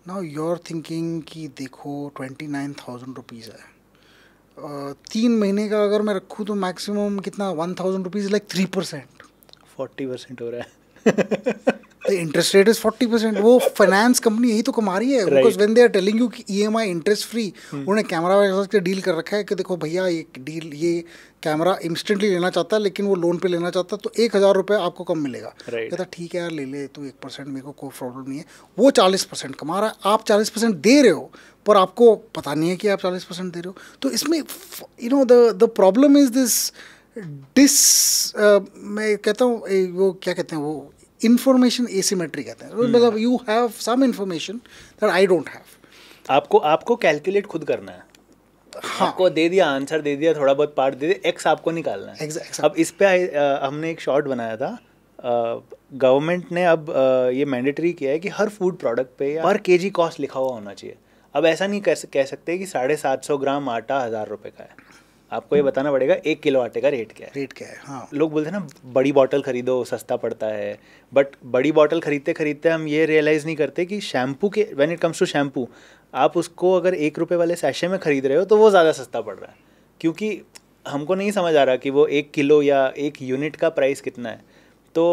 now you're thinking कि देखो ट्वेंटी नाइन थाउजेंड रुपीज़ है तीन महीने का अगर मैं रखूँ तो मैक्सिमम कितना one thousand rupees like three percent forty percent हो रहा है interest rate is forty percent वो फाइनेंस कंपनी यही तो कमा रही है because when they are telling you E M I interest free उन्होंने कैमरा के डील कर रखा है कि देखो भैया ये डील ये कैमरा इंस्टेंटली लेना चाहता है लेकिन वो लोन पे लेना चाहता है तो एक हज़ार रुपये आपको कम मिलेगा कहता ठीक है यार ले ले तू एक परसेंट मेरे को कोई प्रॉब्लम नहीं है वो चालीस परसेंट कमा रहा है आप चालीस परसेंट दे रहे हो पर आपको पता नहीं है कि आप चालीस परसेंट दे रहे हो तो इसमें you know the the problem is this this मैं कहता हूँ वो क्या कहते हैं वो इन्फॉर्मेशन एसीमेट्री कहते हैं हम्म। मतलब you have some information that I don't have आपको आपको कैलकुलेट खुद करना है हाँ. आपको दे दिया आंसर दे दिया थोड़ा बहुत पार्ट दे दिया एक्स आपको निकालना है exactly, exactly. अब इस पे आ, हमने एक शॉर्ट बनाया था गवर्नमेंट ने अब आ, ये मैंडेटरी किया है कि हर फूड प्रोडक्ट पे पर के जी कॉस्ट लिखा हुआ होना चाहिए अब ऐसा नहीं कह, कह सकते कि साढ़े सात सौ ग्राम आटा हज़ार रुपये का है आपको ये बताना पड़ेगा एक किलो आटे का रेट क्या है रेट क्या है हाँ लोग बोलते हैं ना बड़ी बॉटल खरीदो सस्ता पड़ता है बट बड़ी बॉटल खरीदते खरीदते हम ये रियलाइज़ नहीं करते कि शैम्पू के when it comes to shampoo आप उसको अगर एक रुपये वाले सैशे में खरीद रहे हो तो वो ज़्यादा सस्ता पड़ रहा है क्योंकि हमको नहीं समझ आ रहा कि वो एक किलो या एक यूनिट का प्राइस कितना है तो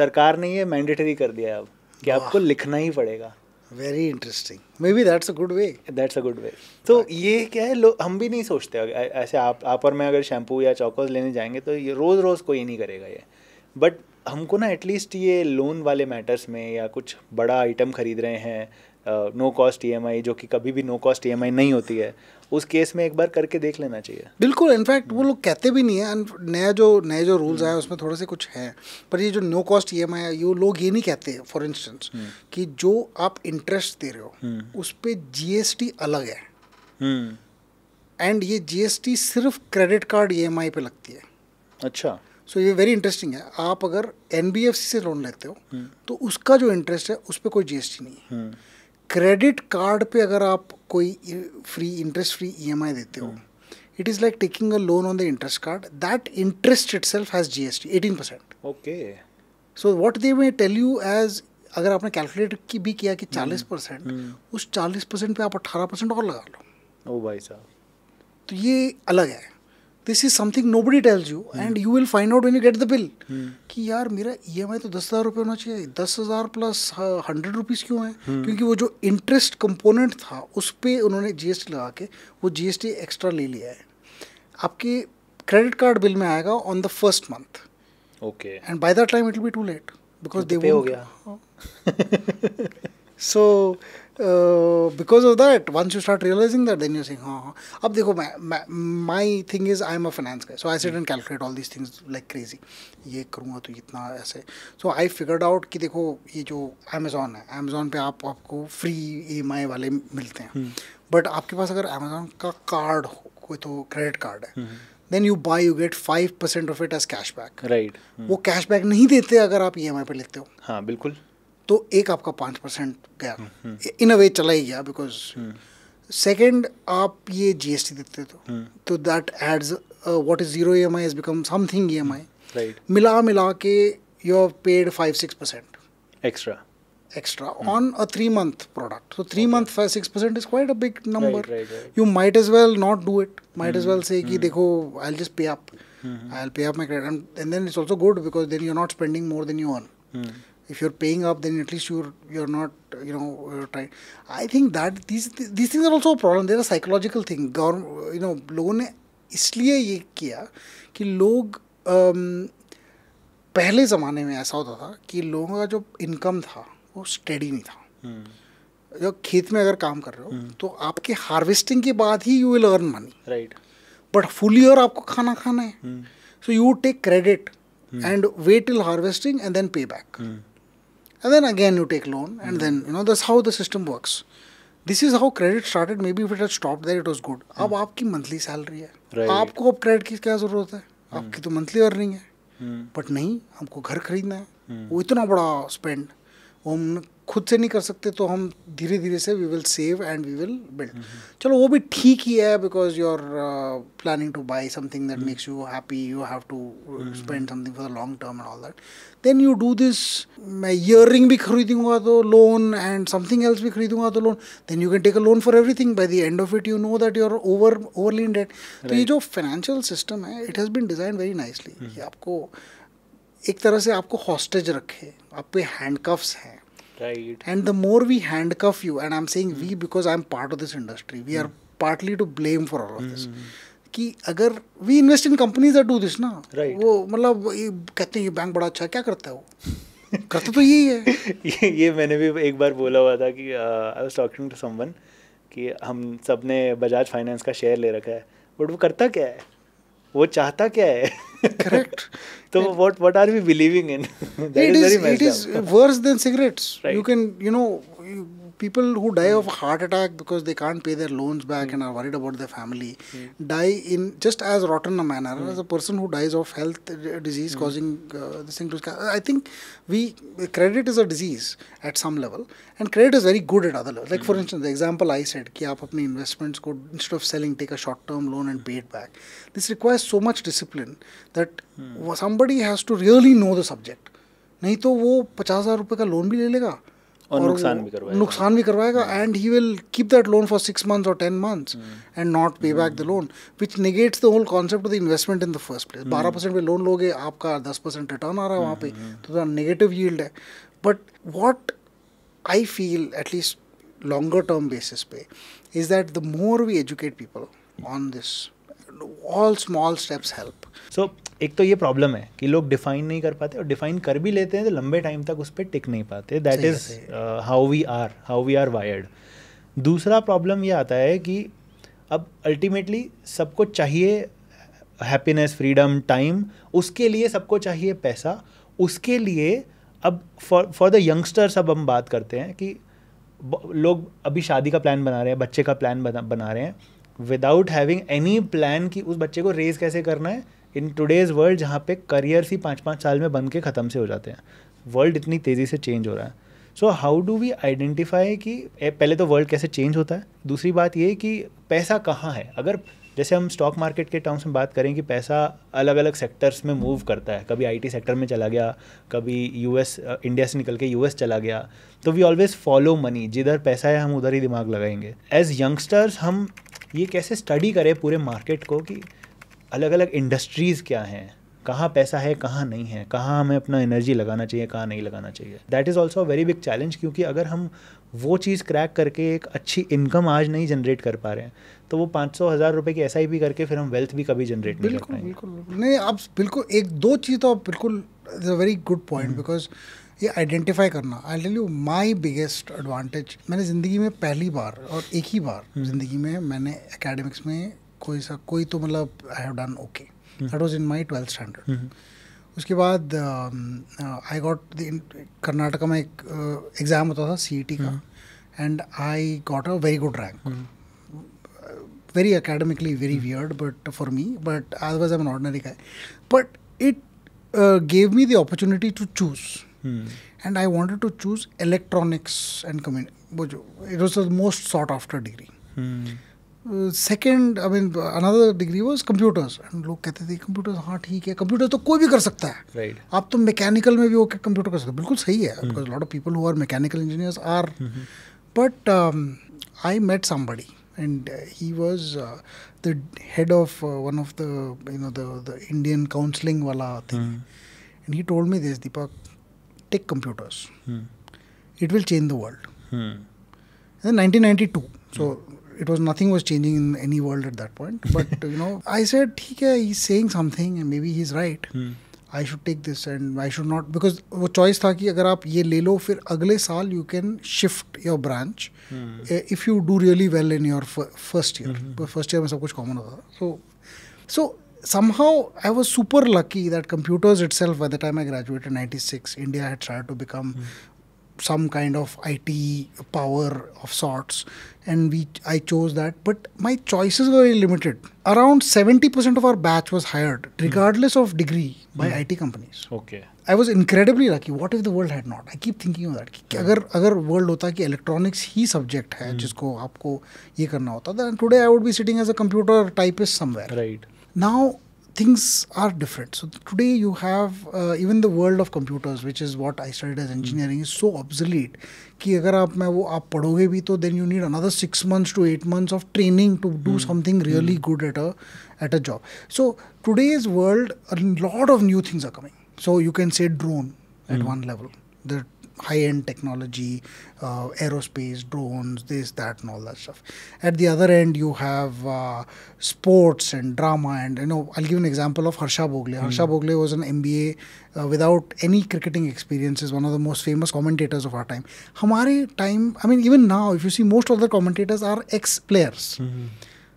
सरकार ने ये मैंडेटरी कर दिया है अब कि आपको लिखना ही पड़ेगा very interesting maybe that's a good way that's a good way तो ये क्या है लोग हम भी नहीं सोचते ऐसे आप आप और मैं अगर शैम्पू या चौकस लेने जाएंगे तो ये रोज़ रोज़ कोई नहीं करेगा ये बट हमको ना एटलीस्ट ये लोन वाले मैटर्स में या कुछ बड़ा आइटम खरीद रहे हैं नो कॉस्ट ई जो कि कभी भी नो कॉस्ट ई नहीं होती है उस केस में एक बार करके देख लेना चाहिए बिल्कुल इनफैक्ट वो लोग कहते भी नहीं है नया जो नए जो रूल्स आए उसमें थोड़े से कुछ है पर ये जो no cost E M I ये लोग ये नहीं कहते फॉर इंस्टेंस हम्म। कि जो आप इंटरेस्ट दे रहे हो हम्म। उस पर जी अलग है एंड हम्म। ये जीएसटी सिर्फ क्रेडिट कार्ड ई पे लगती है अच्छा सो ये वेरी इंटरेस्टिंग है आप अगर एन से लोन लेते हो तो उसका जो इंटरेस्ट है उस पर कोई टी नहीं है क्रेडिट कार्ड पे अगर आप कोई फ्री इंटरेस्ट फ्री ईएमआई देते हो it is like taking a loan on the interest card that interest itself has G S T eighteen percent okay so what they may tell you as अगर आपने calculate की भी किया कि हम्म, चालीस percent हम्म। उस चालीस परसेंट पर आप अट्ठारह परसेंट और लगा लो ओ भाई साहब तो ये अलग है this is something nobody tells you and you will find out when you get the bill कि यार मेरा ई एम आई तो दस हज़ार रुपये होना चाहिए दस हज़ार प्लस हंड्रेड रुपीज़ क्यों है hmm. क्योंकि वो जो इंटरेस्ट कंपोनेंट था उस पर उन्होंने जी एस टी लगा के वो जी एस टी एक्स्ट्रा ले लिया है आपके क्रेडिट कार्ड बिल में आएगा on the first month okay and by that time it will be too late because they हो गया so because of that once you start realising that then you सिंह हाँ हाँ अब देखो my thing is I am a finance का so I didn't calculate all this things like crazy ये करूँगा तो इतना ऐसे सो आई फिगर्ड आउट कि देखो ये जो अमेज़ोन है अमेज़ोन पर आप आपको फ्री ई एम आई वाले मिलते हैं बट हम्म। आपके पास अगर अमेज़ोन का कार्ड हो कोई तो क्रेडिट कार्ड है then you buy you get five percent off it as cash back right वो कैश बैक नहीं देते अगर आप ई e एम आई पर लेते हो हाँ बिल्कुल तो एक आपका पाँच परसेंट गया इन अ वे चला ही गया बिकॉज सेकेंड आप ये जी एस टी देते तो तो that adds what is zero E M I is become something E M I मिला मिला के you have paid five six percent extra extra mm. on a three month product. So three okay. month five six percent is quite a big number. Right, right, right. You might as well not do it. Might mm. as well say, mm. "Dekho, I'll just pay up. Mm-hmm. I'll pay up my credit." And, and, then it's also good because then you're not spending more than you earn. Mm. if you're paying up then at least you're you're not you know trying i think that these these things are also a problem they're a psychological thing government you know लोगों ने इसलिए ये किया कि लोग पहले ज़माने में ऐसा होता था कि लोगों का जो इनकम था वो स्टेडी नहीं था जो खेत में अगर काम कर रहे हो तो आपके हार्वेस्टिंग के बाद ही you will earn money right but full year आपको खाना खाना है so you take credit and wait till harvesting and then pay back and then again you take loan and mm-hmm. then you know that's how the system works this is how credit started maybe if it stop that it was good अब आपकी monthly salary है right. आपको अब credit की क्या जरूरत है hmm. आपकी तो मंथली अर्निंग है बट hmm. नहीं हमको घर खरीदना है hmm. वो इतना बड़ा स्पेंड वो हम खुद से नहीं कर सकते तो हम धीरे धीरे से we will save and we will build चलो वो भी ठीक ही है because you are planning to buy something that makes you happy you have to spend something for the long term and all that then you do this मैं earring भी खरीदूंगा तो लोन एंड समथिंग एल्स भी खरीदूंगा तो loan then you can take a loan for everything by the end of it you know that you are over overly in debt तो ये जो फाइनेंशियल सिस्टम है it has been designed very nicely आपको एक तरह से आपको hostage रखे आप पे हैंडकफ्स हैं Right. And the more we handcuff you, and I'm saying mm. we because I'm part of this industry, we mm. are partly to blame for all of mm. this. Hmm. कि अगर we invest in companies do this ना right. वो मतलब कहते हैं ये bank बड़ा अच्छा है क्या करता है वो करता तो यही है ये, ये मैंने भी एक बार बोला हुआ था कि I was talking to someone कि हम सब ने बजाज फाइनेंस का शेयर ले रखा है बट वो करता क्या है वो चाहता क्या है Correct. so and what what are we believing in? that it is, is, it is worse than cigarettes. Right. You can you know you people who die of a heart attack because they can't pay their loans back and are worried about their family die in just as rotten a manner as a person who dies of health disease causing uh, this thing to. I think we credit is a disease at some level and credit is very good at other levels. Like for instance, the example I said, कि आप अपने investments को instead of selling take a short term loan and pay it back. This requires so much discipline that somebody has to really know the subject. नहीं तो वो पचास हज़ार रुपये का लोन भी ले लेगा और, नुकसान भी करवाएगा नुकसान भी करवाएगा and he will keep that loan for six months और ten months and not pay back the loan which negates the whole concept of the investment in the first place बारह परसेंट पे लोन लोगे आपका दस percent return आ रहा है वहाँ पे हम्म, हम्म। तो नेगेटिव यील्ड है but what I feel at least longer term basis पे is that the more we educate people on this all small steps help so एक तो ये प्रॉब्लम है कि लोग डिफाइन नहीं कर पाते और डिफाइन कर भी लेते हैं तो लंबे टाइम तक उस पर टिक नहीं पाते that is how we are how we are wired दूसरा प्रॉब्लम ये आता है कि अब अल्टीमेटली सबको चाहिए हैप्पीनेस फ्रीडम टाइम उसके लिए सबको चाहिए पैसा उसके लिए अब फॉर फॉर द यंगस्टर्स अब हम बात करते हैं कि लोग अभी शादी का प्लान बना रहे हैं बच्चे का प्लान बना बना रहे हैं विदाउट हैविंग एनी प्लान कि उस बच्चे को रेज कैसे करना है इन टुडेज़ वर्ल्ड जहाँ पे करियर्स ही पाँच पाँच साल में बन के ख़त्म से हो जाते हैं वर्ल्ड इतनी तेज़ी से चेंज हो रहा है so how do we identify कि पहले तो वर्ल्ड कैसे चेंज होता है दूसरी बात ये कि पैसा कहाँ है अगर जैसे हम स्टॉक मार्केट के टर्म्स में बात करें कि पैसा अलग अलग सेक्टर्स में मूव करता है कभी आईटी सेक्टर में चला गया कभी यूएस इंडिया से निकल के यूएस चला गया तो वी ऑलवेज फॉलो मनी जिधर पैसा है हम उधर ही दिमाग लगाएंगे एज यंगस्टर्स हम ये कैसे स्टडी करें पूरे मार्केट को कि अलग अलग इंडस्ट्रीज़ क्या हैं कहाँ पैसा है कहाँ नहीं है कहाँ हमें अपना एनर्जी लगाना चाहिए कहाँ नहीं लगाना चाहिए that is also a very big challenge क्योंकि अगर हम वो चीज़ क्रैक करके एक अच्छी इनकम आज नहीं जनरेट कर पा रहे हैं तो वो पाँच सौ हज़ार रुपये की एस करके फिर हम वेल्थ भी कभी जनरेट नहीं कर बिल्कुल नहीं आप बिल्कुल एक दो चीज़ तो आप बिल्कुल is a very good point because ये आइडेंटिफाई करना I tell you my biggest advantage मैंने ज़िंदगी में पहली बार और एक ही बार हम्म। ज़िंदगी में मैंने एकेडमिक्स में कोई सा कोई तो मतलब I have done okay that was in my twelfth standard उसके बाद आई गॉट द कर्नाटका में एक एग्ज़ाम uh, होता था सी e का and I got a very good rank very academically very weird but for me but as was am ordinary का but it gave me the opportunity to choose and I wanted to choose electronics and communication वो जो it was the most sought after degree second I mean another degree was computers and लोग कहते थे computer हाँ ठीक है computer तो कोई भी कर सकता है right. आप तो मैकेनिकल में भी होकर कंप्यूटर कर सकते बिल्कुल सही है because lot of people who are mechanical engineers are but I met somebody and he was the head of one of the you know the Indian counselling वाला thing and he told me this Deepak take computers it will change the world nineteen ninety two so it was nothing was changing in any world at that point. But you know, I said, okay, he's saying something, and maybe he's right. Hmm. I should take this, and I should not because the choice was that if you take this, then year you can shift your branch hmm. eh, if you do really well in your first year. Hmm. But first year, was common. Hoa. So, so somehow I was super lucky that computers itself, by the time I graduated in '96, India had tried to become some kind of IT power of sorts, and we I chose that. But my choices were limited. Around seventy percent of our batch was hired, hmm. regardless of degree, by hmm. IT companies. Okay. I was incredibly lucky. What if the world had not? I keep thinking of that. If the hmm. world was that electronics is subject hai, mm. jisko aapko ye karna hota, then today I would be sitting as a computer typist somewhere. Right. Now things are different. So today you have uh, even the world of computers, which is what I studied as hmm. engineering, is so obsolete कि अगर आप मैं वो आप पढ़ोगे भी तो then you need another six months to eight months of training to do something really good at a at a job so today's world lot of new things are coming so you can say drone at one level the high end technology, uh, aerospace, drones, this, that, and all that stuff. At the other end, you have uh, sports and drama. And you know, I'll give an example of Harsha Bogle. Mm. Harsha Bogle was an MBA uh, without any cricketing experience, is one of the most famous commentators of our time. Hamari time, I mean, even now, if you see, most of the commentators are ex hmm. players. Mm.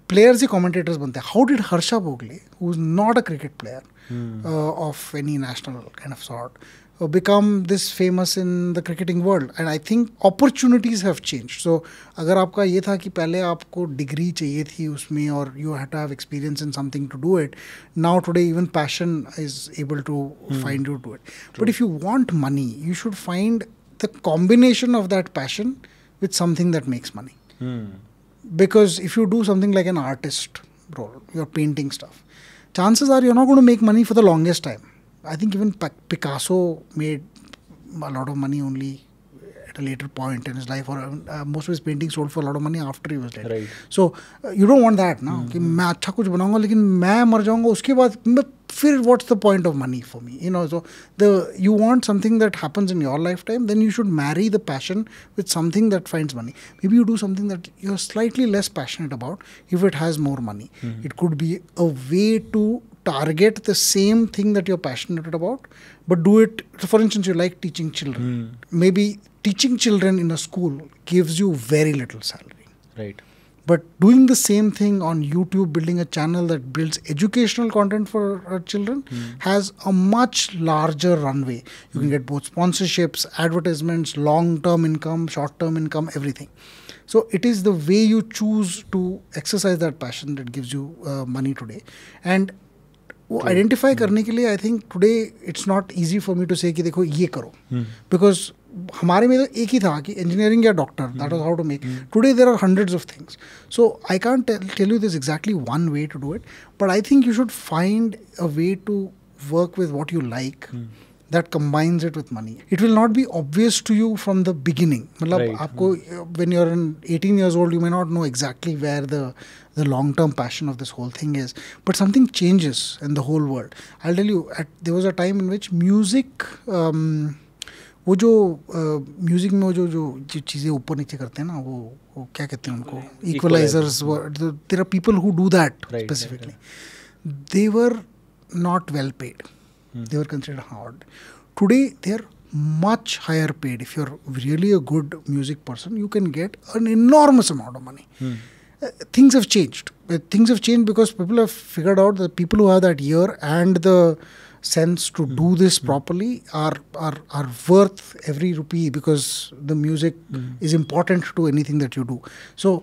Players ही commentators बनते हैं how did Harsha Bhogle who is not a cricket player of any national kind of sort uh, become this famous in the cricketing world and i think opportunities have changed so agar aapka ye tha ki pehle aapko degree chahiye thi usme or you had to have experience in something to do it now today even passion is able to hmm. find you to it but if you want money you should find the combination of that passion with something that makes money hmm. because if you do something like an artist role you're painting stuff chances are you're not going to make money for the longest time I think even Picasso made a lot of money only at a later point in his life, or um, uh, most of his paintings sold for a lot of money after he was dead. Right. So uh, you don't want that now. Mm-hmm. कि मैं what's the point of money for me? You know, so the you want something that happens in your lifetime, then you should marry the passion with something that finds money. Maybe you do something that you're slightly less passionate about if it has more money. Mm. It could be a way to target the same thing that you're passionate about, but do it. So for instance, you like teaching children. Mm. Maybe teaching children in a school gives you very little salary. Right. But doing the same thing on YouTube, building a channel that builds educational content for uh, children, mm. has a much larger runway. You mm. can hmm. get both sponsorships, advertisements, long term income, short term income, everything. So it is the way you choose to exercise that passion that gives you uh, money today. And वो identify तो- हम्म। करने के लिए I think today it's not easy for me to say कि देखो ये करो बिकॉज हम्म। हमारे में तो एक ही था कि इंजीनियरिंग या doctor that was how to make today there are hundreds of things so I can't tell you this exactly one way to do it but I think you should find a way to work with what you like that combines it with money. It will not be obvious to you from the beginning. Right. Aapko, when you're 18 years old, you may not know exactly where the the long term passion of this whole thing is. But something changes in the whole world. I'll tell you, at, there was a time in which music. Um, वो जो music uh, में वो जो जो चीज़ें ऊपर नीचे करते हैं ना वो वो क्या कहते हैं उनको equalisers there are people who do that specifically they not well paid Mm. They were considered hard. Today, they're much higher paid. If you're really a good music person, you can get an enormous amount of money. Mm. Uh, things have changed. Uh, things have changed because people have figured out that people who have that ear and the sense to mm. do this mm. properly are, are are worth every rupee because the music hmm. is important to anything that you do. So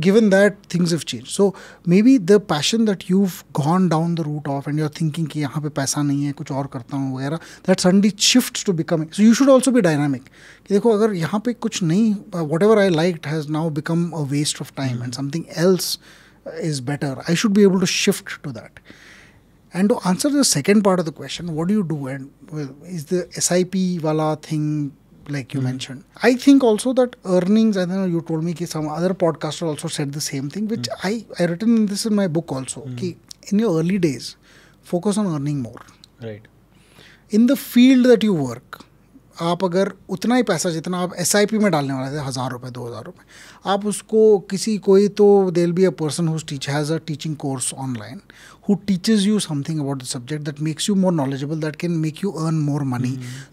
given that things have changed so maybe the passion that you've gone down the route of and you're thinking ki yahan pe paisa nahi hai kuch aur karta hu वगैरह that suddenly shifts to becoming so you should also be dynamic कि देखो अगर यहाँ पे कुछ नहीं whatever I like has now become a waste of time and something else is better I should be able to shift to And to answer the second part of the question, what do you do? And well, uh, is the SIP wala thing like you mm. mentioned. I think also that earnings, I don't know, you told me that some other podcaster also said the same thing, which mm. I, I written in this in my book also. Mm. Ki in your early days, focus on earning more. Right. In the field that you work, आप अगर उतना ही पैसा जितना आप S में डालने वाले थे हज़ार रुपये दो हज़ार रुपये आप उसको किसी कोई तो there be a person whose teach has a teaching course online who teaches you something about the subject that makes you more knowledgeable that can make you earn more money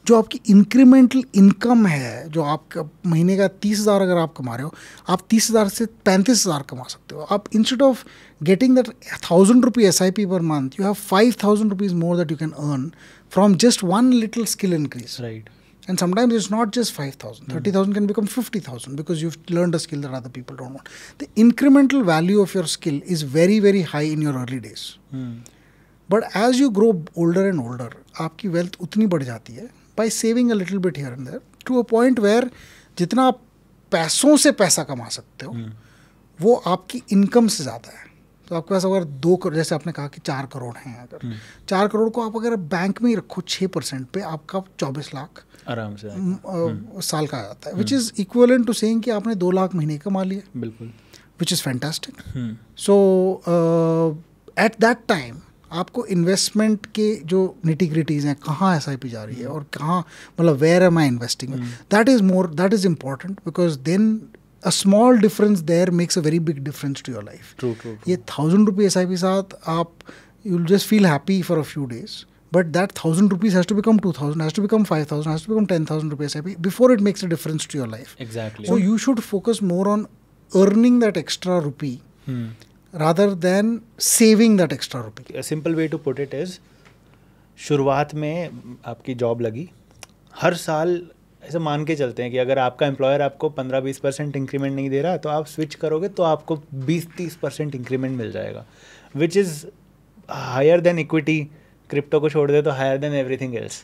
जो आपकी इंक्रीमेंटल इनकम है जो आपका महीने का तीस हज़ार अगर आप कमा रहे हो आप तीस हज़ार से पैंतीस हज़ार कमा सकते हो आप instead of getting that thousand rupee S I P per month you have five thousand rupees more that you can earn from just one little skill increase right And sometimes it's not just 5,000. Hmm. 30,000 can become 50,000 because you've learned a skill that other people don't want. The incremental value of your skill is very, very high in your early days. Hmm. But as you grow older and older, आपकी wealth उतनी बढ़ जाती है by saving a little bit here and there to a point where जितना आप पैसों से पैसा कमा सकते हो hmm. वो आपकी income से ज़्यादा है तो आपके पास अगर दो करोड़ जैसे आपने कहा कि चार करोड़ हैं अगर हम्म। चार करोड़ को आप अगर बैंक में ही रखो छः परसेंट पे आपका चौबीस लाख आराम से आ, हम्म, हम्म। साल का आ जाता है which is equivalent to saying कि आपने दो लाख महीने कमा लिया बिल्कुल which is fantastic so at that time आपको इन्वेस्टमेंट के जो निटिग्रिटीज़ हैं कहाँ एस आई पी जा रही है और कहाँ मतलब where am I investing that is more that is important because then a small difference there makes a very big difference to your life ये thousand rupee S I P साथ आप you will just feel happy for a few days but that thousand rupees has to become two thousand has to become five thousand to become ten thousand rupees I P before it makes a difference to your life exactly so you should focus more on earning that extra rupee rather than saving that extra rupee simple way to put it is शुरुआत में आपकी job लगी हर साल ऐसे मान के चलते हैं कि अगर आपका एम्प्लॉयर आपको पंद्रह बीस परसेंट इंक्रीमेंट नहीं दे रहा तो आप स्विच करोगे तो आपको बीस तीस परसेंट इंक्रीमेंट मिल जाएगा which is higher than equity crypto को छोड़ दे तो higher than everything else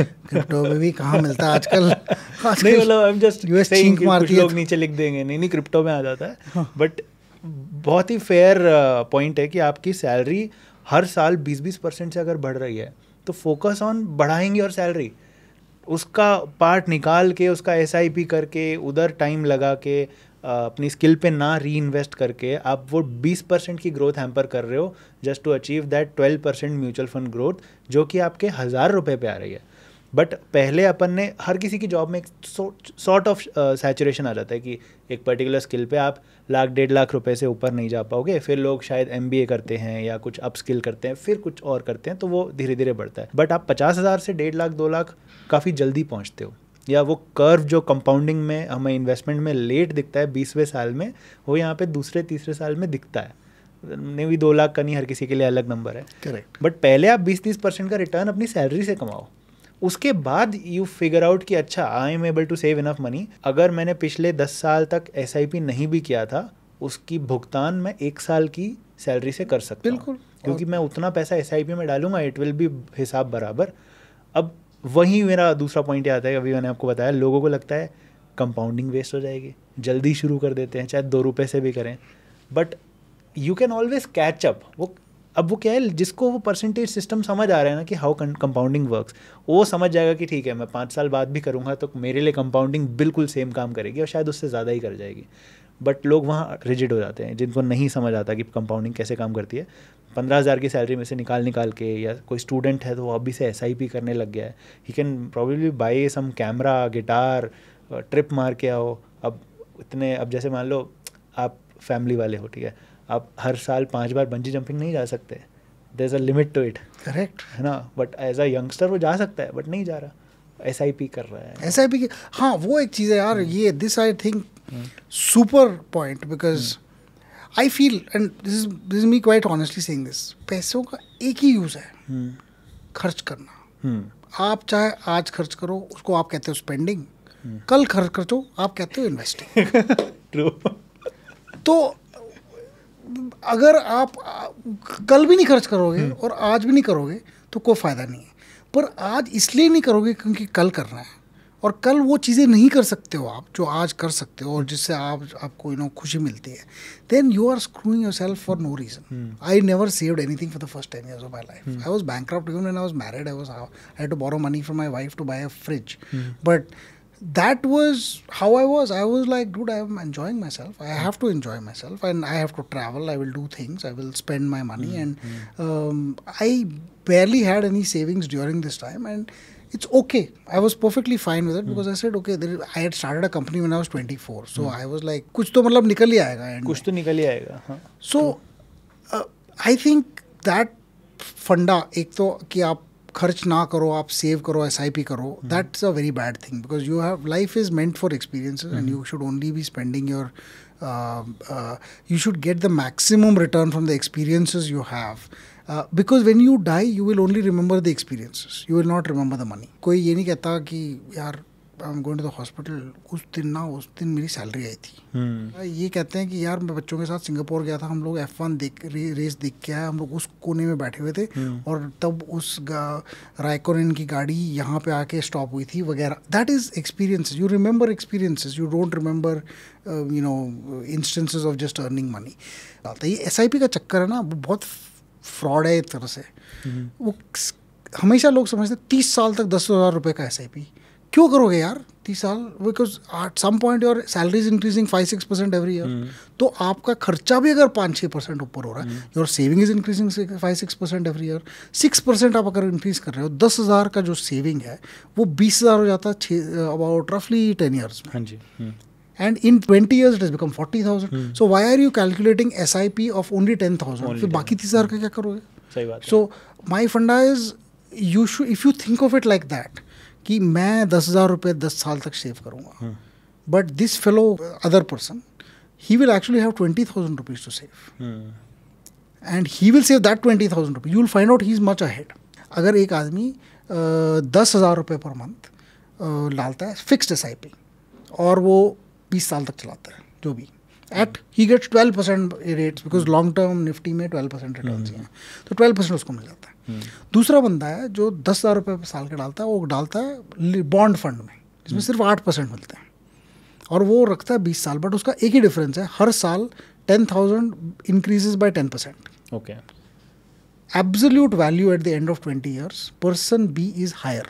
crypto में भी कहाँ मिलता है आजकल नहीं मतलब आई एम जस्ट यूएस चींक मारती लोग नीचे लिख देंगे नहीं नहीं क्रिप्टो में आ जाता है बट हाँ। बहुत ही फेयर पॉइंट uh, है कि आपकी सैलरी हर साल बीस बीस परसेंट से अगर बढ़ रही है तो फोकस ऑन बढ़ाएंगे और सैलरी उसका पार्ट निकाल के उसका एस करके उधर टाइम लगा के अपनी स्किल पे ना री इन्वेस्ट करके आप वो 20 परसेंट की ग्रोथ हैम्पर कर रहे हो just to achieve that 12 percent mutual fund growth जो कि आपके हज़ार रुपये पे आ रही है बट पहले अपन ने हर किसी की जॉब में एक सॉर्ट ऑफ सैचुरेशन आ जाता है कि एक पर्टिकुलर स्किल पे आप लाख डेढ़ लाख रुपए से ऊपर नहीं जा पाओगे फिर लोग शायद एम करते हैं या कुछ अप स्किल करते हैं फिर कुछ और करते हैं तो वो धीरे धीरे बढ़ता है बट आप पचास हज़ार से डेढ़ लाख दो लाख काफ़ी जल्दी पहुँचते हो या वो कर्व जो कंपाउंडिंग में हमें इन्वेस्टमेंट में लेट दिखता है बीसवें साल में वो यहाँ पे दूसरे तीसरे साल में दिखता है ने भी दो लाख का नहीं हर किसी के लिए अलग नंबर है करेक्ट बट पहले आप बीस तीस परसेंट का रिटर्न अपनी सैलरी से कमाओ उसके बाद यू फिगर आउट कि अच्छा I am able to save enough money अगर मैंने पिछले दस साल तक एस नहीं भी किया था उसकी भुगतान मैं एक साल की सैलरी से कर सकता बिल्कुल क्योंकि मैं उतना पैसा एस में डालूंगा इट विल बी हिसाब बराबर अब वहीं मेरा दूसरा पॉइंट याद है अभी मैंने आपको बताया लोगों को लगता है कंपाउंडिंग वेस्ट हो जाएगी जल्दी शुरू कर देते हैं चाहे दो रुपये से भी करें but you can always catch up वो अब वो क्या है जिसको वो परसेंटेज सिस्टम समझ आ रहा है ना कि हाउ कंपाउंडिंग वर्क्स वो समझ जाएगा कि ठीक है मैं पाँच साल बाद भी करूँगा तो मेरे लिए कंपाउंडिंग बिल्कुल सेम काम करेगी और शायद उससे ज़्यादा ही कर जाएगी बट लोग वहाँ रिजिड हो जाते हैं जिनको नहीं समझ आता कि कंपाउंडिंग कैसे काम करती है पंद्रह हज़ार की सैलरी में से निकाल निकाल के या कोई स्टूडेंट है तो वो अभी से एस आई पी करने लग गया है he can probably buy some camera guitar trip मार के आओ अब इतने अब जैसे मान लो आप फैमिली वाले हो ठीक है आप हर साल पाँच बार बंजी जंपिंग नहीं जा सकते there is a limit to it correct है ना बट एज अ यंगस्टर वो जा सकता है बट नहीं जा रहा एस आई पी कर रहा है एस आई पी हाँ वो एक चीज़ है यार हम्म। ये this I think super point because I feel and this this is me quite honestly saying this पैसों का एक ही यूज़ है hmm. खर्च करना hmm. आप चाहे आज खर्च करो उसको आप कहते हो स्पेंडिंग हम्म। hmm. कल खर्च करो आप कहते हो इन्वेस्टिंग तो अगर आप कल भी नहीं खर्च करोगे और आज भी नहीं करोगे तो कोई फ़ायदा नहीं है पर आज इसलिए नहीं करोगे क्योंकि कल करना है और कल वो चीज़ें नहीं कर सकते हो आप जो आज कर सकते हो और जिससे आप आपको यू नो खुशी मिलती है then you are screwing yourself for no reason I never saved anything for the first ten years of my life I was bank I was married I was I to borrow money for my wife to buy a fridge but that was how I was I was like dude I am enjoying myself I have to enjoy myself and I have to travel I will do things I will spend my money and I barely had any savings during this time and it's okay. I was perfectly fine with it because I said, okay, I had started a company when I was 24. So I was like, kuch to matlab nikal hi Kuch to nikal hi So uh, I think that funda, ek to ki ap खर्च ना करो आप save करो S karo. That's a very bad thing because thing because you have life is meant for experience and you should only be spending your you should get the maximum return from the experiences because when you die you will only remember the the you will not remember the money कोई ये नहीं कहता कि यार I am going to the hospital उस दिन ना उस दिन मेरी सैलरी आई थी hmm. ये कहते हैं कि यार मैं बच्चों के साथ सिंगापुर गया था हम लोग एफ वन देख रे, रेस देख के आए हम लोग उस कोने में बैठे हुए थे hmm. और तब उस रायकोरन की गाड़ी यहाँ पे आके स्टॉप हुई थी वगैरह that is experience you remember experiences you don't remember you know instances of just earning money ये एस का चक्कर है ना वो बहुत फ्रॉड है एक तरह से वो हमेशा लोग समझते तीस साल तक दस हज़ार रुपये का एस आई पी क्यों करोगे यार तीस साल because at some point your salary is increasing five six percent every year तो आपका खर्चा भी अगर पाँच छः परसेंट ऊपर हो रहा है your saving is increasing five six percent every year six percent आप अगर इंक्रीज कर रहे हो दस हज़ार का जो सेविंग है वो बीस हज़ार हो जाता है छः अबाउट रफली टेन ईयर्स में हाँ जी हम्म। And in twenty and it is become forty thousand so why are you calculating S I P of only ten thousand फिर बाकी तीस हजार का क्या करोगे so my funda is you should if you think of it like that कि मैं दस हज़ार रुपये दस साल तक सेव करूँगा but this fellow other person he will actually have twenty thousand rupees to save and he will save that twenty thousand rupees you will find out he is much ahead अगर एक आदमी दस हज़ार रुपये per month डालता है fixed S I P और वो बीस साल तक चलाता है जो भी at he gets twelve percent rate because long term Nifty में ट्वेल्व परसेंट रिटर्न हैं तो ट्वेल्व परसेंट उसको मिल जाता है hmm. दूसरा बंदा है जो दस हज़ार रुपये साल का डालता है वो डालता है बॉन्ड फंड में जिसमें hmm. सिर्फ आठ परसेंट मिलता है और वो रखता है बीस साल बट उसका एक ही डिफरेंस है हर साल ten thousand increases by ten percent okay absolute value at the end of twenty years person B is higher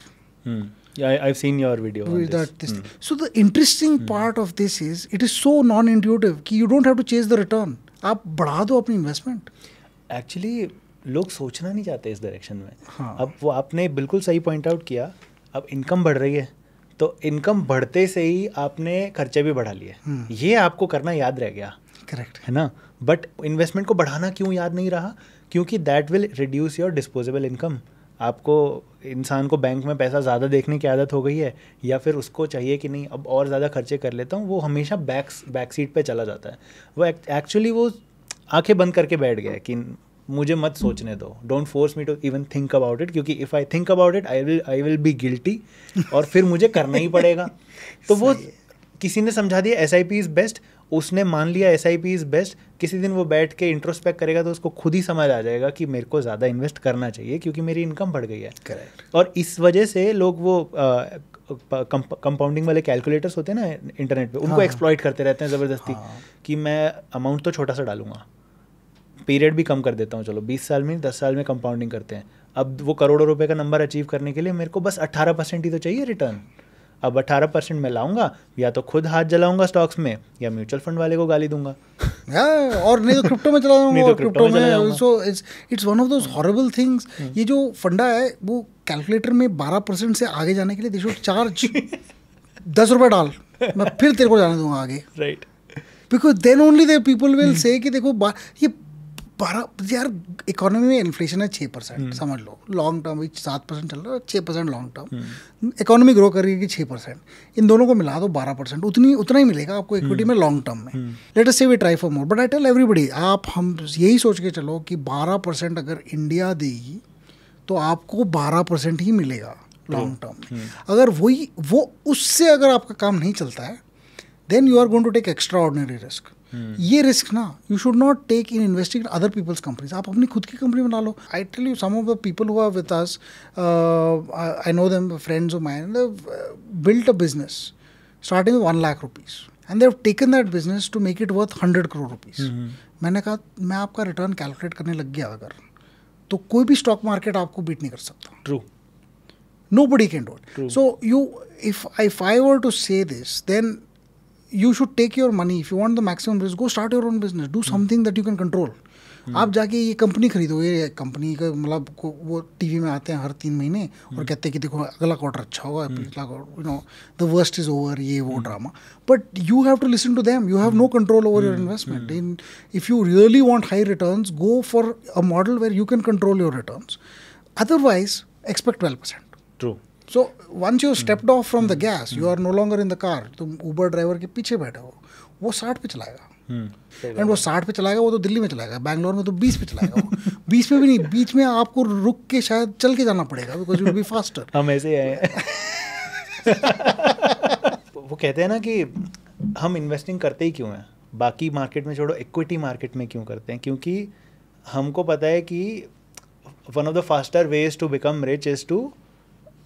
Yeah, I, I've seen your video. With that, this. Mm. So the interesting mm. part of this is it is so non-intuitive कि you don't have to chase the return. आप बढ़ा दो अपनी investment actually लोग सोचना नहीं चाहते इस डायरेक्शन में हाँ. अब वो आपने बिल्कुल सही पॉइंट आउट किया अब इनकम बढ़ रही है तो इनकम बढ़ते से ही आपने खर्चे भी बढ़ा लिए हम्म। ये आपको करना याद रह गया करेक्ट है ना बट इन्वेस्टमेंट को बढ़ाना क्यों याद नहीं रहा क्योंकि that will reduce your disposable income आपको इंसान को बैंक में पैसा ज़्यादा देखने की आदत हो गई है या फिर उसको चाहिए कि नहीं अब और ज़्यादा खर्चे कर लेता हूँ वो हमेशा बैक बैक सीट पर चला जाता है वो एक्चुअली वो आंखें बंद करके बैठ गया कि मुझे मत सोचने दो don't force me to even think about it क्योंकि if I think about it I will I will be guilty और फिर मुझे करना ही पड़ेगा तो वो किसी ने समझा दिया S I P is best उसने मान लिया S I P is best किसी दिन वो बैठ के इंट्रोस्पेक्ट करेगा तो उसको खुद ही समझ आ जाएगा कि मेरे को ज़्यादा इन्वेस्ट करना चाहिए क्योंकि मेरी इनकम बढ़ गई है करेक्ट और इस वजह से लोग वो कंपाउंडिंग वाले कैलकुलेटर्स होते हैं ना इंटरनेट पे उनको एक्सप्लॉइट हाँ। करते रहते हैं ज़बरदस्ती हाँ, कि मैं अमाउंट तो छोटा सा डालूंगा पीरियड भी कम कर देता हूँ चलो बीस साल में दस साल में कंपाउंडिंग करते हैं अब वो करोड़ों रुपए का नंबर अचीव करने के लिए मेरे को बस अट्ठारह परसेंट ही तो चाहिए रिटर्न अब 18 परसेंट में लाऊंगा या तो खुद हाथ जलाऊंगा स्टॉक्स में या म्यूचुअल फंड वाले को गाली दूंगा हाँ, और नहीं तो क्रिप्टो में चला दूंगा क्रिप्टो में so it's it's one of those horrible things ये जो फंडा है वो कैलकुलेटर में बारह परसेंट से आगे जाने के लिए दे चार्ज दस रुपये डाल मैं फिर तेरे को जाने दूंगा आगे right because then only they people will say देखो ये बारह यार इकोनॉमी में इन्फ्लेशन है छः परसेंट हम्म। समझ लो लॉन्ग टर्म सात परसेंट चल रहा है छः percent long term economy grow कर रही है कि छः परसेंट इन दोनों को मिला दो बारह परसेंट उतनी उतना ही मिलेगा आपको इक्विटी हम्म। में लॉन्ग टर्म में let us say we try for more but I tell everybody आप हम यही सोच के चलो कि बारह परसेंट अगर इंडिया देगी तो आपको बारह परसेंट ही मिलेगा लॉन्ग टर्म में हम्म। अगर वही वो उससे अगर आपका काम नहीं चलता है then you are going to take extra risk Hmm. ये रिस्क ना you should not take in investing other people's companies आप अपनी खुद की कंपनी बना लो I tell you some of the people who are with us I know them friends of mine built a business starting one lakh rupees and they've taken that business to make it worth hundred crore rupees मैंने कहा मैं आपका return calculate करने लग गया अगर तो कोई भी स्टॉक मार्केट आपको बीट नहीं कर सकता true nobody can do it so you if I five were to say this then you should take your money if you want the maximum risk go start your own business do something that you can control आप जाके ये company खरीदो ये company का मतलब वो TV में आते हैं हर तीन महीने और कहते हैं कि देखो अगला क्वार्टर अच्छा होगा पिछला you know the worst is over ये वो drama but you have to listen to them you have no control over your investment in if you really want high returns go for a model where you can control your returns otherwise expect twelve percent true so once you stepped off from the gas you are no longer in the car तुम Uber driver के पीछे बैठे हो वो साठ पे चलाएगा and hmm. वो साठ पे चलाएगा वो तो दिल्ली में चलाएगा बैंगलोर में तो बीस पे चलाएगा बीस में भी नहीं बीच में आपको रुक के शायद चल के जाना पड़ेगा बिकॉज यू बी फास्टर हम ऐसे आए वो कहते हैं ना कि हम इन्वेस्टिंग करते ही क्यों हैं बाकी मार्केट में छोड़ो इक्विटी मार्केट में क्यों करते हैं क्योंकि हमको पता है कि one of the faster ways to become rich is to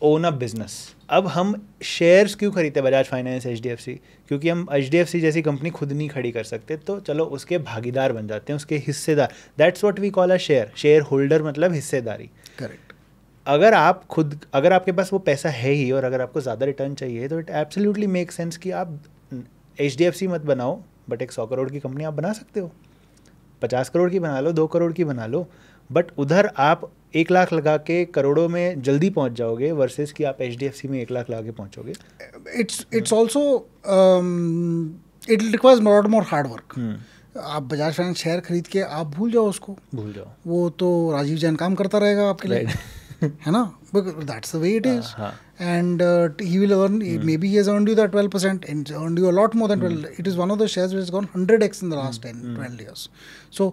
own a business अब हम शेयर्स क्यों खरीदते हैं बजाज फाइनेंस एच क्योंकि हम एच जैसी कंपनी खुद नहीं खड़ी कर सकते तो चलो उसके भागीदार बन जाते हैं उसके हिस्सेदार that's what we call a share shareholder मतलब हिस्सेदारी करेक्ट अगर आप खुद अगर आपके पास वो पैसा है ही और अगर आपको ज़्यादा रिटर्न चाहिए तो इट एब्सोल्यूटली मेक सेंस कि आप एच मत बनाओ बट एक सौ करोड़ की कंपनी आप बना सकते हो पचास करोड़ की बना लो दो करोड़ की बना लो बट उधर आप एक लाख लगा के करोड़ों में जल्दी पहुंच जाओगे वर्सेस कि आप एच में एक लाख लगा के पहुँचोगे it's it's also it requires not more hard work आप बजाज फाइनेंस शेयर खरीद के आप भूल जाओ उसको भूल जाओ वो तो राजीव जैन काम करता रहेगा आपके लिए है ना that's the way it is and he will earn maybe his earn you that twelve percent and earn you a lot more than twelve it is one of the shares which gone hundred X in the last ten twelve years so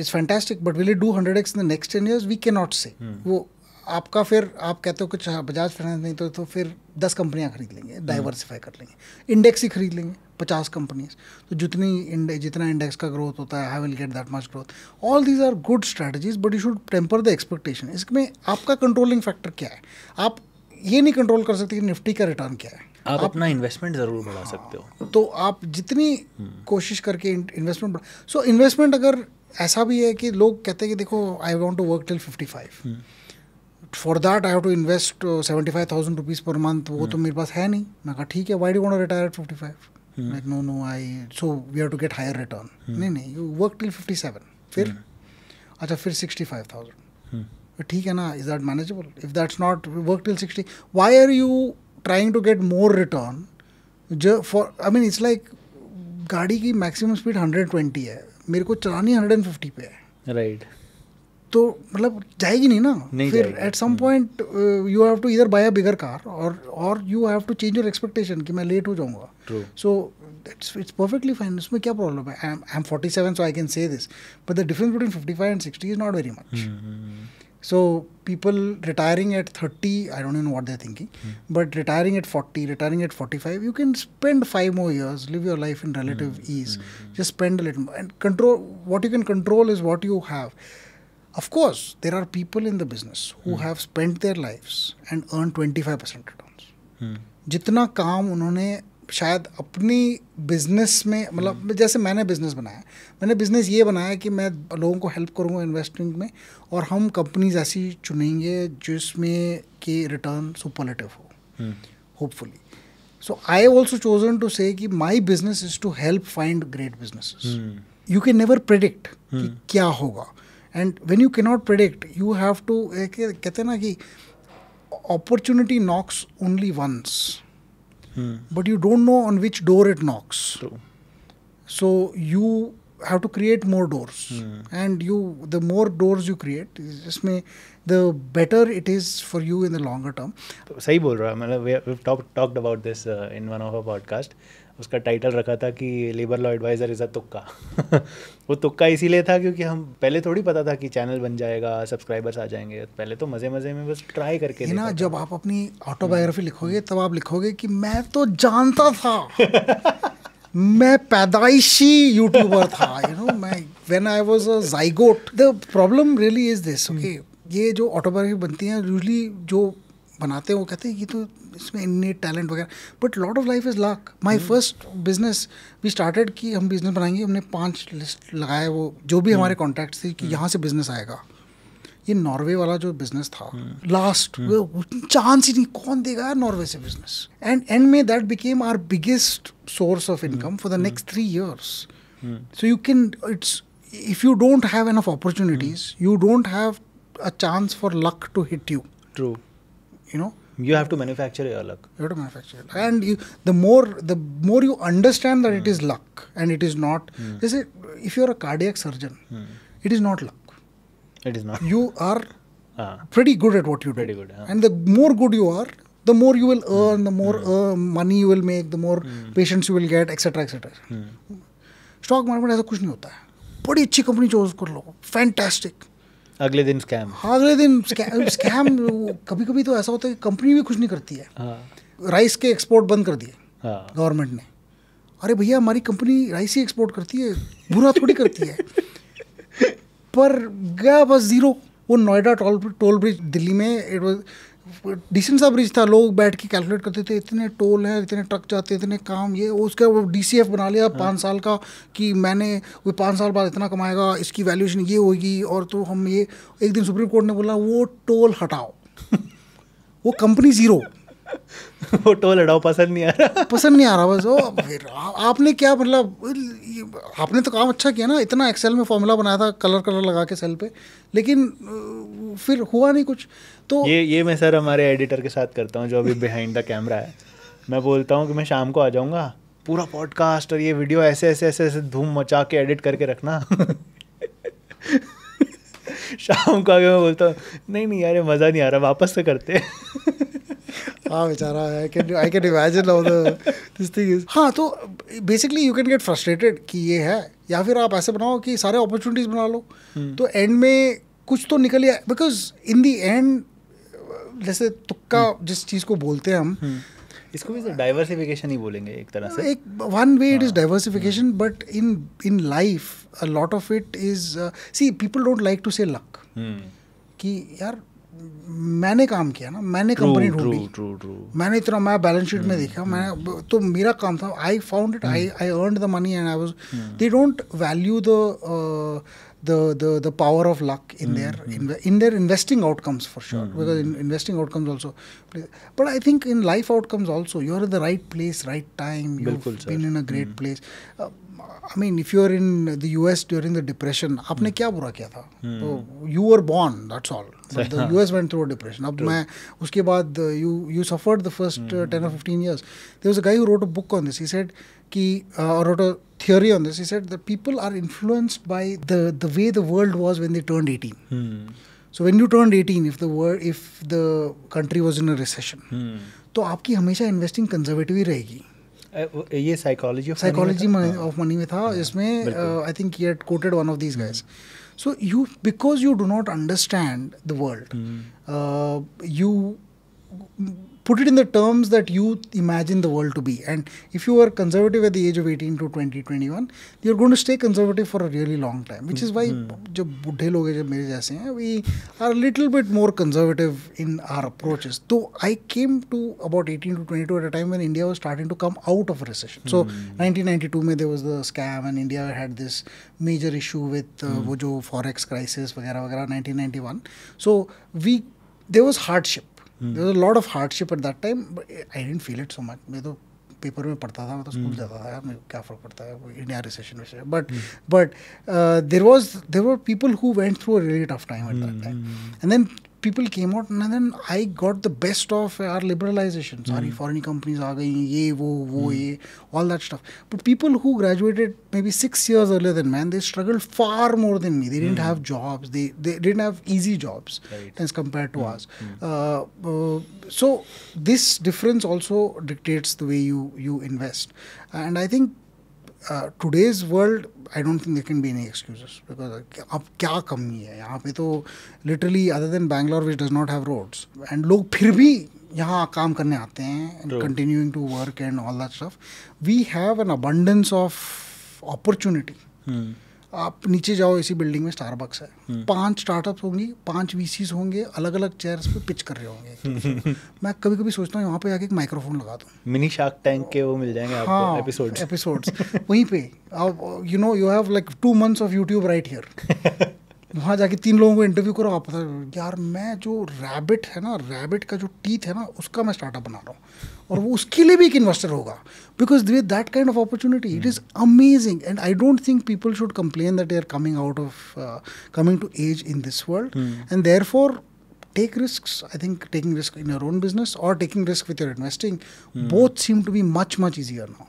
it's fantastic but will it do hundred X in the next ten years we can not say वो आपका फिर आप कहते हो कुछ Bajaj finance नहीं तो तो फिर दस कंपनियां खरीद लेंगे डाइवर्सिफाई hmm. कर लेंगे इंडेक्स ही खरीद लेंगे पचास कंपनीज तो जितनी इंडे, जितना इंडेक्स का ग्रोथ होता है I will get that much growth all these are good strategies but you should temper the expectation इसमें आपका कंट्रोलिंग फैक्टर क्या है आप ये नहीं कंट्रोल कर सकते कि निफ्टी का रिटर्न क्या है आप, आप अपना इन्वेस्टमेंट ज़रूर बढ़ा सकते हो तो आप जितनी hmm. कोशिश करके इन्वेस्टमेंट बढ़ा सो इन्वेस्टमेंट अगर ऐसा भी है कि लोग कहते हैं कि देखो I want to work till fifty five for that I have to invest seventy five thousand rupees per month वो तो हम्म। मेरे पास है नहीं मैं कहा ठीक है why do want retire at fifty five like no no I so we have to get higher return नहीं नहीं you work till fifty seven फिर हम्म। अच्छा फिर सिक्सटी फाइव थाउजेंड ठीक है ना is that manageable if that's not work till sixty why are you trying to get more return जो for I mean it's like गाड़ी की मैक्सिमम स्पीड हंड्रेड ट्वेंटी है मेरे को चलानी हंड्रेड एंड फिफ्टी पे है राइट तो मतलब जाएगी नहीं ना नहीं फिर at some point you have to इधर बाय अ बिगर कार और और you have to change your expectation कि मैं लेट हो जाऊंगा so it's it's perfectly fine उसमें क्या प्रॉब्लम है I am forty seven so I can say this but the difference between fifty five and sixty is not very much So people retiring at 30, I don't even know what they're thinking, mm. but retiring at 40, retiring at 45, you can spend five more years, live your life in relative mm. ease. Mm. Just spend a little more. And control, what you can control is what you have. Of course, there are people in the business who hmm. have spent their lives and earned 25% returns. Hmm. जितना काम उन्होंने शायद अपनी business में मतलब हम्म। जैसे मैंने business बनाया मैंने बिजनेस ये बनाया कि मैं लोगों को हेल्प करूँगा इन्वेस्टिंग में और हम कंपनीज ऐसी चुनेंगे जिसमें कि रिटर्न सुपरलेटिव हो hopefully so I also chosen to say कि my business is to help find great business you can never predict क्या होगा and when you cannot predict you have to कहते हैं ना कि opportunity knocks only once hmm. but you don't know on which door it knocks. True. So you have to create more doors, hmm. and you the more doors you create, इसमें the better it is for you in the longer term. सही बोल रहा है मतलब we have talked talked about this uh, in one of our podcast. उसका title रखा था कि labour law adviser is a तुक्का वो तुक्का इसीलिए था क्योंकि हम पहले थोड़ी पता था कि चैनल बन जाएगा सब्सक्राइबर्स आ जाएंगे पहले तो मज़े मज़े में बस ट्राई करके ना जब आप अपनी ऑटोबायोग्राफी हम्म। लिखोगे तब आप लिखोगे कि मैं तो जानता था मैं पैदाइशी यूट्यूबर था यू नो मैं when I was a zygote the problem really is this okay ये जो ऑटोबायोग्राफी बनती है यूजली जो बनाते हैं वो कहते हैं ये तो इसमें इन्नी टैलेंट वगैरह but lot of life is luck my first business we started कि हम बिजनेस बनाएंगे हमने पांच लिस्ट लगाए वो जो भी hmm. हमारे कॉन्टैक्ट थे कि hmm. यहाँ से बिजनेस आएगा ये नॉर्वे वाला जो बिजनेस था लास्ट hmm. चांस ही नहीं कौन देगा यार नॉर्वे से बिजनेस एंड एंड में that became our biggest source of income for the next three years so you can it's if you don't have enough opportunities you don't have a chance for luck to hit you true you know you have to manufacture your luck you have to manufacture luck. and you the more the more you understand that mm. it is luck and it is not mm. is it, if you are a cardiac surgeon mm. it is not luck it is not you are uh, pretty good at what you do pretty good, uh. and the more good you are the more you will earn mm. the more mm. uh, money you will make the more mm. patients you will get etc etc mm. Stock market ऐसा कुछ नहीं होता है बड़ी अच्छी company choose कर लो fantastic अगले दिन स्कैम हाँ अगले दिन स्कैम स्कैम कभी कभी तो ऐसा होता है कि कंपनी भी कुछ नहीं करती है हाँ। राइस के एक्सपोर्ट बंद कर दिए हाँ। गवर्नमेंट ने अरे भैया हमारी कंपनी राइस ही एक्सपोर्ट करती है बुरा थोड़ी करती है पर गया बस ज़ीरो वो Noida toll toll bridge Delhi में इट वॉज डिसेंट सा ब्रिज था लोग बैठ के कैलकुलेट करते थे इतने टोल हैं इतने ट्रक जाते इतने काम ये उसका वो डी बना लिया हाँ। पाँच साल का कि मैंने वो पाँच साल बाद इतना कमाएगा इसकी वैल्यूएशन ये होगी और तो हम ये एक दिन सुप्रीम कोर्ट ने बोला वो टोल हटाओ वो कंपनी ज़ीरो वो टोल हटाओ पसंद नहीं आ रहा पसंद नहीं आ रहा बस वो फिर आपने क्या मतलब आपने तो काम अच्छा किया ना इतना एक्सेल में फॉर्मूला बनाया था कलर कलर लगा के सेल पे लेकिन फिर हुआ नहीं कुछ तो ये ये मैं सर हमारे एडिटर के साथ करता हूँ जो अभी बिहाइंड द कैमरा है मैं बोलता हूँ कि मैं शाम को आ जाऊँगा पूरा पॉडकास्ट और ये वीडियो ऐसे ऐसे ऐसे ऐसे धूम मचा के एडिट करके रखना शाम को आगे मैं बोलता हूँ नहीं नहीं यार मज़ा नहीं आ रहा वापस से करते हाँ बेचारा I can I can imagine how this thing is हाँ तो basically you can get frustrated कि ये है या फिर आप ऐसे बनाओ कि सारे अपॉर्चुनिटीज बना लो hmm. तो एंड में कुछ तो निकल आए बिकॉज इन दी एंड जैसे तुक्का hmm. जिस चीज़ को बोलते हैं हम hmm. इसको भी डाइवर्सिफिकेशन ही बोलेंगे एक तरह से एक one way it is diversification but in in life a lot of it is see people don't like to say luck कि यार मैंने काम किया ना मैंने कंपनी ढूंढी मैंने इतना मैं बैलेंस शीट में hmm, देखा hmm. मैं तो मेरा काम था I found it I I earn the money and I was they don't value the the the the power of luck in their in their investing outcomes for sure because investing outcomes also but I think in life outcomes also you are the right place right time बिल्कुल in a great place I mean if you are in the US during the depression आपने hmm. क्या बुरा किया था you are born that's all the US went through depression अब मैं उसके बाद you you suffered the first ten और fifteen years they was a guy wrote a book on this he said कि wrote a theory on this He said the people are influenced by the the way the world was when they turn eighteen so when you turn eighteen if the world if the country was in a recession तो आपकी हमेशा investing conservative ही रहेगी ये psychology psychology of money में था इसमें I think ये quoted one of these guys so you because you do not understand the world you put it in the terms that you imagine the world to be. And if you are conservative at the age of 18 to 20, 21, you're going to stay conservative for a really long time, which is why hmm. जब बूढ़े लोग हैं जब मेरे जैसे हैं we are little bit more conservative in our approaches 18 to 22 at a time when India was starting to come out of a recession. So 1992 hmm. में there was the scam and India had this major issue with uh, hmm. वो जो forex crisis वगैरह वगैरह 1991. So we there was hardship hmm. there was a lot of hardship at that time but i didn't feel it so much मैं तो paper में पढ़ता था मैं तो स्कूल जाता था यार मेरे क्या फ़र्क पड़ता है इंडिया रिसेशन विषय but but there was there were people who went through really tough time at that time and then people came out and then I got the best of our liberalization. Hmm. Sorry, foreign companies are going, ye, wo, wo, hmm. all that stuff. But people who graduated maybe six years earlier than me, they struggled far more than me. They didn't hmm. have jobs. They they didn't have easy jobs right. as compared to us. Uh, uh, so this difference also dictates the way you you invest, and I think uh, today's world I don't think there can be any excuses because अब क्या कमी है यहाँ पे तो literally other than Bangalore which does not have roads and लोग फिर भी यहाँ काम करने आते हैं and continuing to work and all that stuff we have an abundance of opportunity hmm. आप नीचे जाओ इसी बिल्डिंग में स्टारबक्स है हम्म। पांच स्टार्टअप होंगी पांच वीसीस होंगे अलग अलग चेयर्स पे पिच कर रहे होंगे मैं कभी कभी सोचता हूँ यहाँ पे जाके एक माइक्रोफोन लगा दूँ मिनी शार्क टैंक के वो मिल जाएंगे आपको हाँ, एपिसोड्स एपिसोड वहीं पे you know you have like two months of YouTube right here वहाँ जाके तीन लोगों को इंटरव्यू करो आप पता यार मैं जो रैबिट है ना रैबिट का जो टीथ है ना उसका मैं स्टार्टअप बना रहा हूँ और वो उसके लिए भी एक इन्वेस्टर होगा because they that kind of opportunity it is amazing and I don't think people should complain that they are coming out of coming to age in this world and therefore take risks. I think taking risk in your own business or taking risk with your investing, hmm. both seem to be much much easier now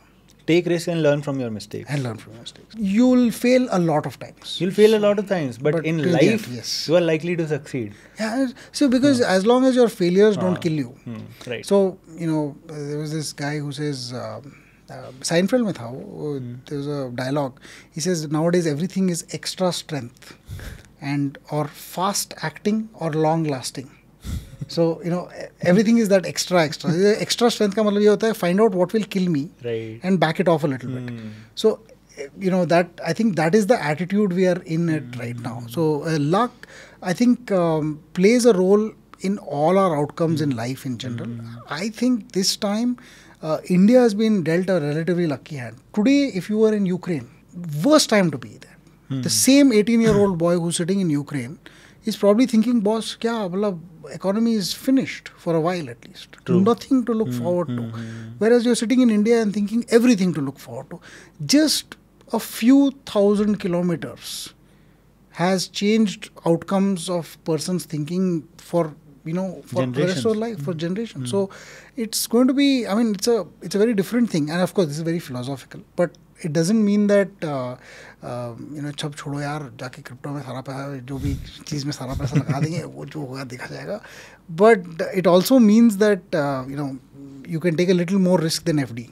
take risk and learn from your mistakes and learn from your mistakes you'll fail a lot of times you'll fail a lot of times but, but in life end, yes. you are likely to succeed yeah so because hmm. as long as your failures don't ah. kill you hmm. right so you know uh, there was this guy who says uh, uh, Seinfeld में था there's a dialogue he says nowadays everything is extra strength and or fast acting or long lasting so you know everything is that extra, extra extra strength का मतलब ये होता है find out what will kill me and back it off a little bit so you know that i think that is the attitude we are in it hmm. right now so uh, luck i think um, plays a role in all our outcomes in hmm. life in general hmm. i think this time uh, india has been dealt a relatively lucky hand today if you were in ukraine worst time to be there the same 18 year old boy who's sitting in ukraine is probably thinking boss kya matlab economy is finished for a while at least. True. Nothing to look mm-hmm. forward to. Hmm. Whereas you're sitting in India and thinking everything to look forward to. Just a few thousand kilometers has changed outcomes of person's thinking for you know for the rest of life for hmm. generations mm. so it's going to be i mean it's a it's a very different thing and of course this is very philosophical but it doesn't mean that you know छप छोड़ो यार जाके crypto में सारा पैसा जो भी चीज़ में सारा पैसा लगा देंगे वो जो होगा देखा जाएगा but it also means that you know you can take a little more risk than F D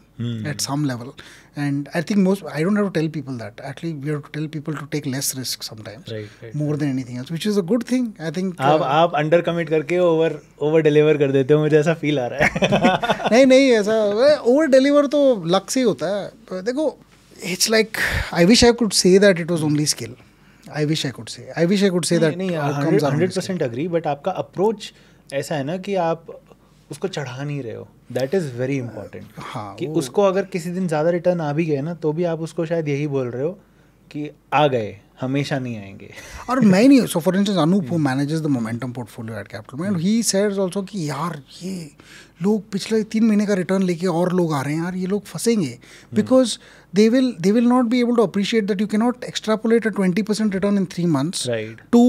at some level and I think most I don't have to tell people that at least we have to tell people to take less risk sometimes more than anything else which is a good thing I think आप under commit करके over over deliver कर देते हो मुझे ऐसा feel आ रहा है नहीं नहीं ऐसा ओवर डिलीवर तो लक से ही होता है देखो it's like I wish I could say that it was only skill I wish I could say I wish I could say that hundred percent agree but आपका अप्रोच ऐसा है ना कि आप उसको चढ़ा नहीं रहे हो दैट इज़ वेरी इंपॉर्टेंट हाँ कि उसको अगर किसी दिन ज़्यादा रिटर्न आ भी गए ना तो भी आप उसको शायद यही बोल रहे हो कि आ गए हमेशा नहीं आएंगे और मैं नहीं so for instance Anoop who manages the momentum portfolio at capital में ही सेड ऑल्सो कि यार ये लोग पिछले तीन महीने का रिटर्न लेके और लोग आ रहे हैं यार ये लोग फंसेंगे because they will they will not be able to appreciate that you can not a twenty percent return in three months to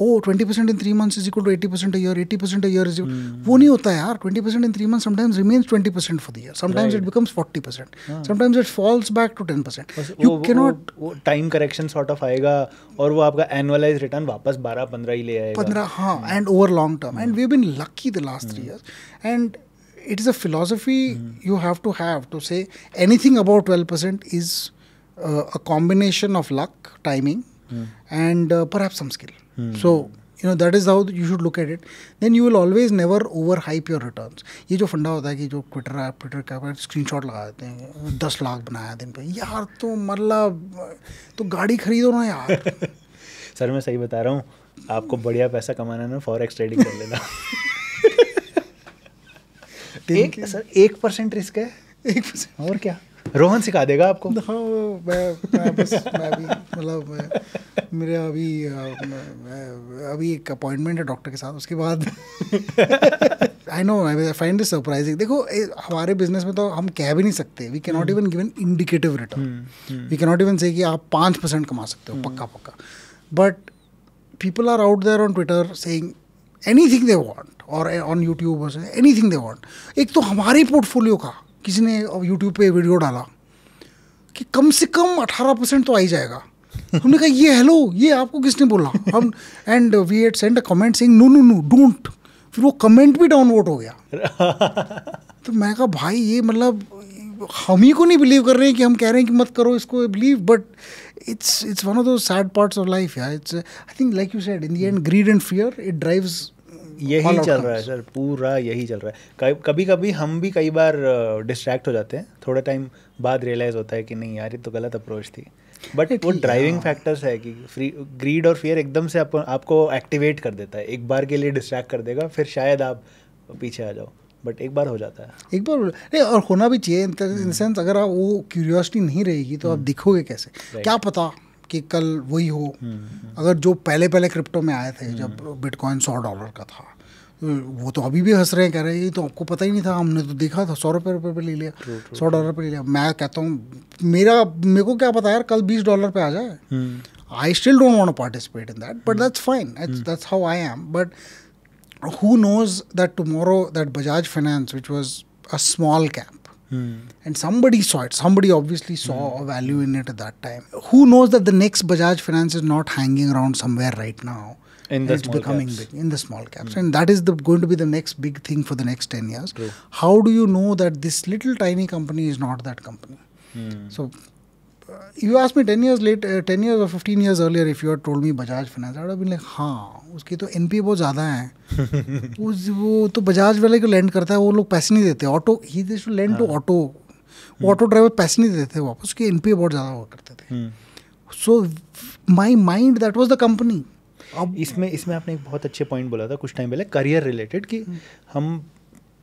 oh twenty percent in three months is equal to eighty percent year eighty percent year is वो नहीं होता है यार twenty percent in three month sometimes remains twenty percent for the year sometimes it becomes forty percent sometimes it falls back to ten percent you cannot time correction sort of आएगा और वो आपका annualise return वापस बारह पंद्रह ही ले आएगा पंद्रह हाँ and over long term and we been lucky the last three years and it is a philosophy mm. you have to have to say anything above 12% is uh, a combination of luck, timing, mm. and uh, perhaps some skill. So you know that is how you should look at it then you will always never over hype your return ये जो फंडा होता है कि जो Twitter है Twitter का screen shot लगा देते हैं दस लाख बनाया दिन पर यार तो मतलब तो गाड़ी खरीदो ना यार सर मैं सही बता रहा हूँ आपको बढ़िया पैसा कमाना ना फॉरेक्स ट्रेडिंग कर लेना एक सर एक परसेंट रिस्क है एक परसेंट और क्या रोहन सिखा देगा आपको हाँ मैं मैं बस मैं अभी मतलब मेरे अभी अभी एक अपॉइंटमेंट है डॉक्टर के साथ उसके बाद I know I find this surprising देखो हमारे बिजनेस में तो हम कह भी नहीं सकते we can not even given indicative return we can not even say कि आप पाँच परसेंट कमा सकते हो हम्म। पक्का पक्का but people are out there on Twitter saying anything they want और on YouTube anything they want एक तो हमारे पोर्टफोलियो का किसी ने यूट्यूब पे वीडियो डाला कि कम से कम अठारह परसेंट तो आ ही जाएगा हमने कहा ये हेलो ये आपको किसने बोला हम and we at send a comment sing no no no don't फिर वो कमेंट भी डाउनवोट हो गया तो मैं कहा भाई ये मतलब हम ही को नहीं बिलीव कर रहे हैं कि हम कह रहे हैं कि मत करो इसको believe but it's it's one of the sad parts of life या it's I think like you said in the end greed and fear it drives यही चल रहा है सर पूरा यही चल रहा है कभी कभी हम भी कई बार डिस्ट्रैक्ट हो जाते हैं थोड़ा टाइम बाद रियलाइज होता है कि नहीं यार ये तो गलत अप्रोच थी बट वो ड्राइविंग फैक्टर्स है कि फ्री ग्रीड और फियर एकदम से आप, आपको एक्टिवेट कर देता है एक बार के लिए डिस्ट्रैक्ट कर देगा फिर शायद आप पीछे आ जाओ बट एक बार हो जाता है एक बार नहीं और होना भी चाहिए इन सेंस हम्म। अगर आप वो क्यूरियोसिटी नहीं रहेगी तो आप हम्म। दिखोगे कैसे क्या पता कि कल वही हो हम्म, अगर जो पहले पहले क्रिप्टो में आए थे जब बिटकॉइन सौ डॉलर का था वो तो अभी भी हंस रहे हैं कह रहे हैं ये तो आपको पता ही नहीं था हमने तो देखा था सौ रुपये रुपये पर ले लिया सौ डॉलर पर ले लिया मैं कहता हूँ मेरा मेरे को क्या पता यार कल बीस डॉलर पे आ जाए I still don't want to participate in that but that's fine that's how I am but who knows that tomorrow that Bajaj Finance which was a small cap Hmm. And somebody saw it. Somebody obviously saw hmm. a value in it at that time. Who knows that the next Bajaj Finance is not hanging around somewhere right now in the it's becoming caps. big in the small caps mm. and that is the, going to be the next big thing for the next 10 years True. how do you know that this little tiny company is not that company mm. so uh, you asked me 10 years late uh, 10 years or 15 years earlier if you had told me bajaj finance i would have been like हाँ उसकी तो N P बहुत ज़्यादा है उस वो तो बजाज वाले को लैंड करता है वो लोग पैसे नहीं देते ऑटो ही they to land to auto auto driver पैसे नहीं देते थे वापस उसके एन पी बहुत ज़्यादा हुआ करते थे so my mind that was the company अब इसमें इसमें आपने एक बहुत अच्छे पॉइंट बोला था कुछ टाइम पहले करियर रिलेटेड कि हम्म। हम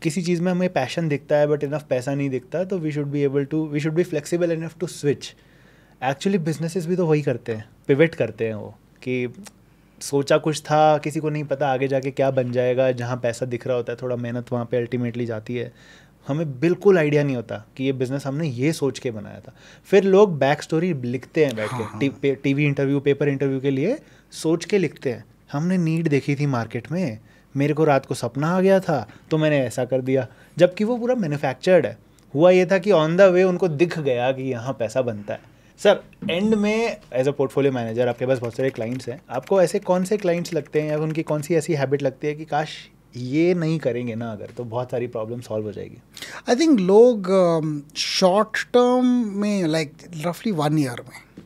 किसी चीज़ में हमें पैशन दिखता है बट इनफ पैसा नहीं दिखता तो we should be able to we should be flexible enough to switch actually businesses भी तो वही करते हैं पिवेट करते हैं वो कि सोचा कुछ था किसी को नहीं पता आगे जाके क्या बन जाएगा जहाँ पैसा दिख रहा होता है थोड़ा मेहनत वहाँ पे अल्टीमेटली जाती है हमें बिल्कुल आइडिया नहीं होता कि ये बिजनेस हमने ये सोच के बनाया था फिर लोग बैक स्टोरी लिखते हैं बैठ के हाँ, हाँ। T, TV interview paper interview के लिए सोच के लिखते हैं हमने नीड देखी थी मार्केट में मेरे को रात को सपना आ गया था तो मैंने ऐसा कर दिया जबकि वो पूरा मैन्युफैक्चर्ड है हुआ ये था कि ऑन द वे उनको दिख गया कि यहाँ पैसा बनता है sir and me as a portfolio manager आपके पास बहुत सारे क्लाइंट्स हैं आपको ऐसे कौन से क्लाइंट्स लगते हैं या उनकी कौन सी ऐसी हैबिट लगती है कि काश ये नहीं करेंगे ना अगर तो बहुत सारी प्रॉब्लम सॉल्व हो जाएगी आई थिंक लोग शॉर्ट um, टर्म में लाइक रफली वन ईयर में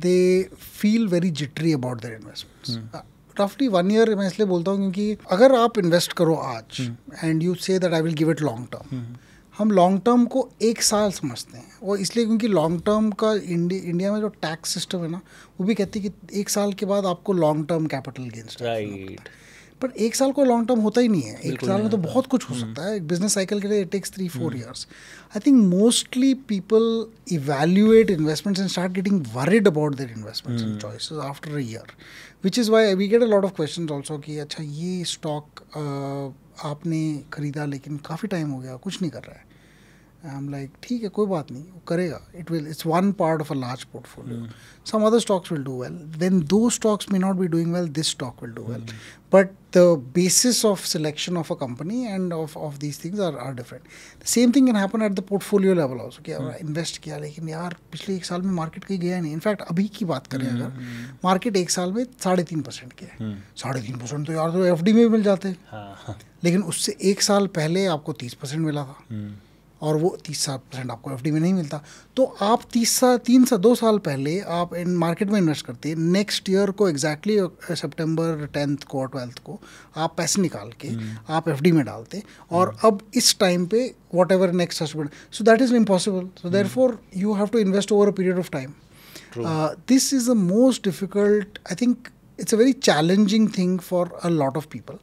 they feel very jittery about their investments रफली वन ईयर मैं इसलिए बोलता हूँ क्योंकि अगर आप इन्वेस्ट करो आज and you say that I will give it long term हम लॉन्ग टर्म को एक साल समझते हैं वो इसलिए क्योंकि लॉन्ग टर्म का इंडिया इंडिया में जो टैक्स सिस्टम है ना वो भी कहती है कि एक साल के बाद आपको long term capital gains right पर एक साल को लॉन्ग टर्म होता ही नहीं है एक साल में तो बहुत कुछ हो सकता हम्म। है बिजनेस साइकिल के लिए it takes three four years I think mostly people evaluate investments and start getting worried about their investments and after a year which is why we get a lot of question also कि अच्छा ये stock आपने खरीदा लेकिन काफ़ी time हो गया कुछ नहीं कर रहा है आई एम लाइक ठीक है कोई बात नहीं वो करेगा it will it's one part of a large portfolio some other stocks will do well then दो stocks may not be doing well this stock will do well but the basis of selection of a company and of of these things are are different same thing can happen at the portfolio level also कि invest hmm. किया लेकिन यार पिछले एक साल में market कहीं गया नहीं इनफैक्ट अभी की बात करें hmm. अगर मार्केट एक साल में साढ़े तीन परसेंट किया है hmm. साढ़े तीन परसेंट तो यार तो एफ डी में भी मिल जाते हैं हाँ। लेकिन उससे एक साल पहले आपको तीस परसेंट मिला था और वो तीसरा परसेंट आपको एफ में नहीं मिलता तो आप तीस साल तीन से दो साल पहले आप इन मार्केट में इन्वेस्ट करते नेक्स्ट ईयर को एग्जैक्टली सेप्टेम्बर सितंबर टेंथ को और ट्वेल्थ को आप पैसे निकाल के हम्म। आप एफ में डालते और हम्म। अब इस टाइम पे whatever next so that is impossible so therefore you have to invest over a period of time this is the most difficult I think it's a very challenging thing for a lot of people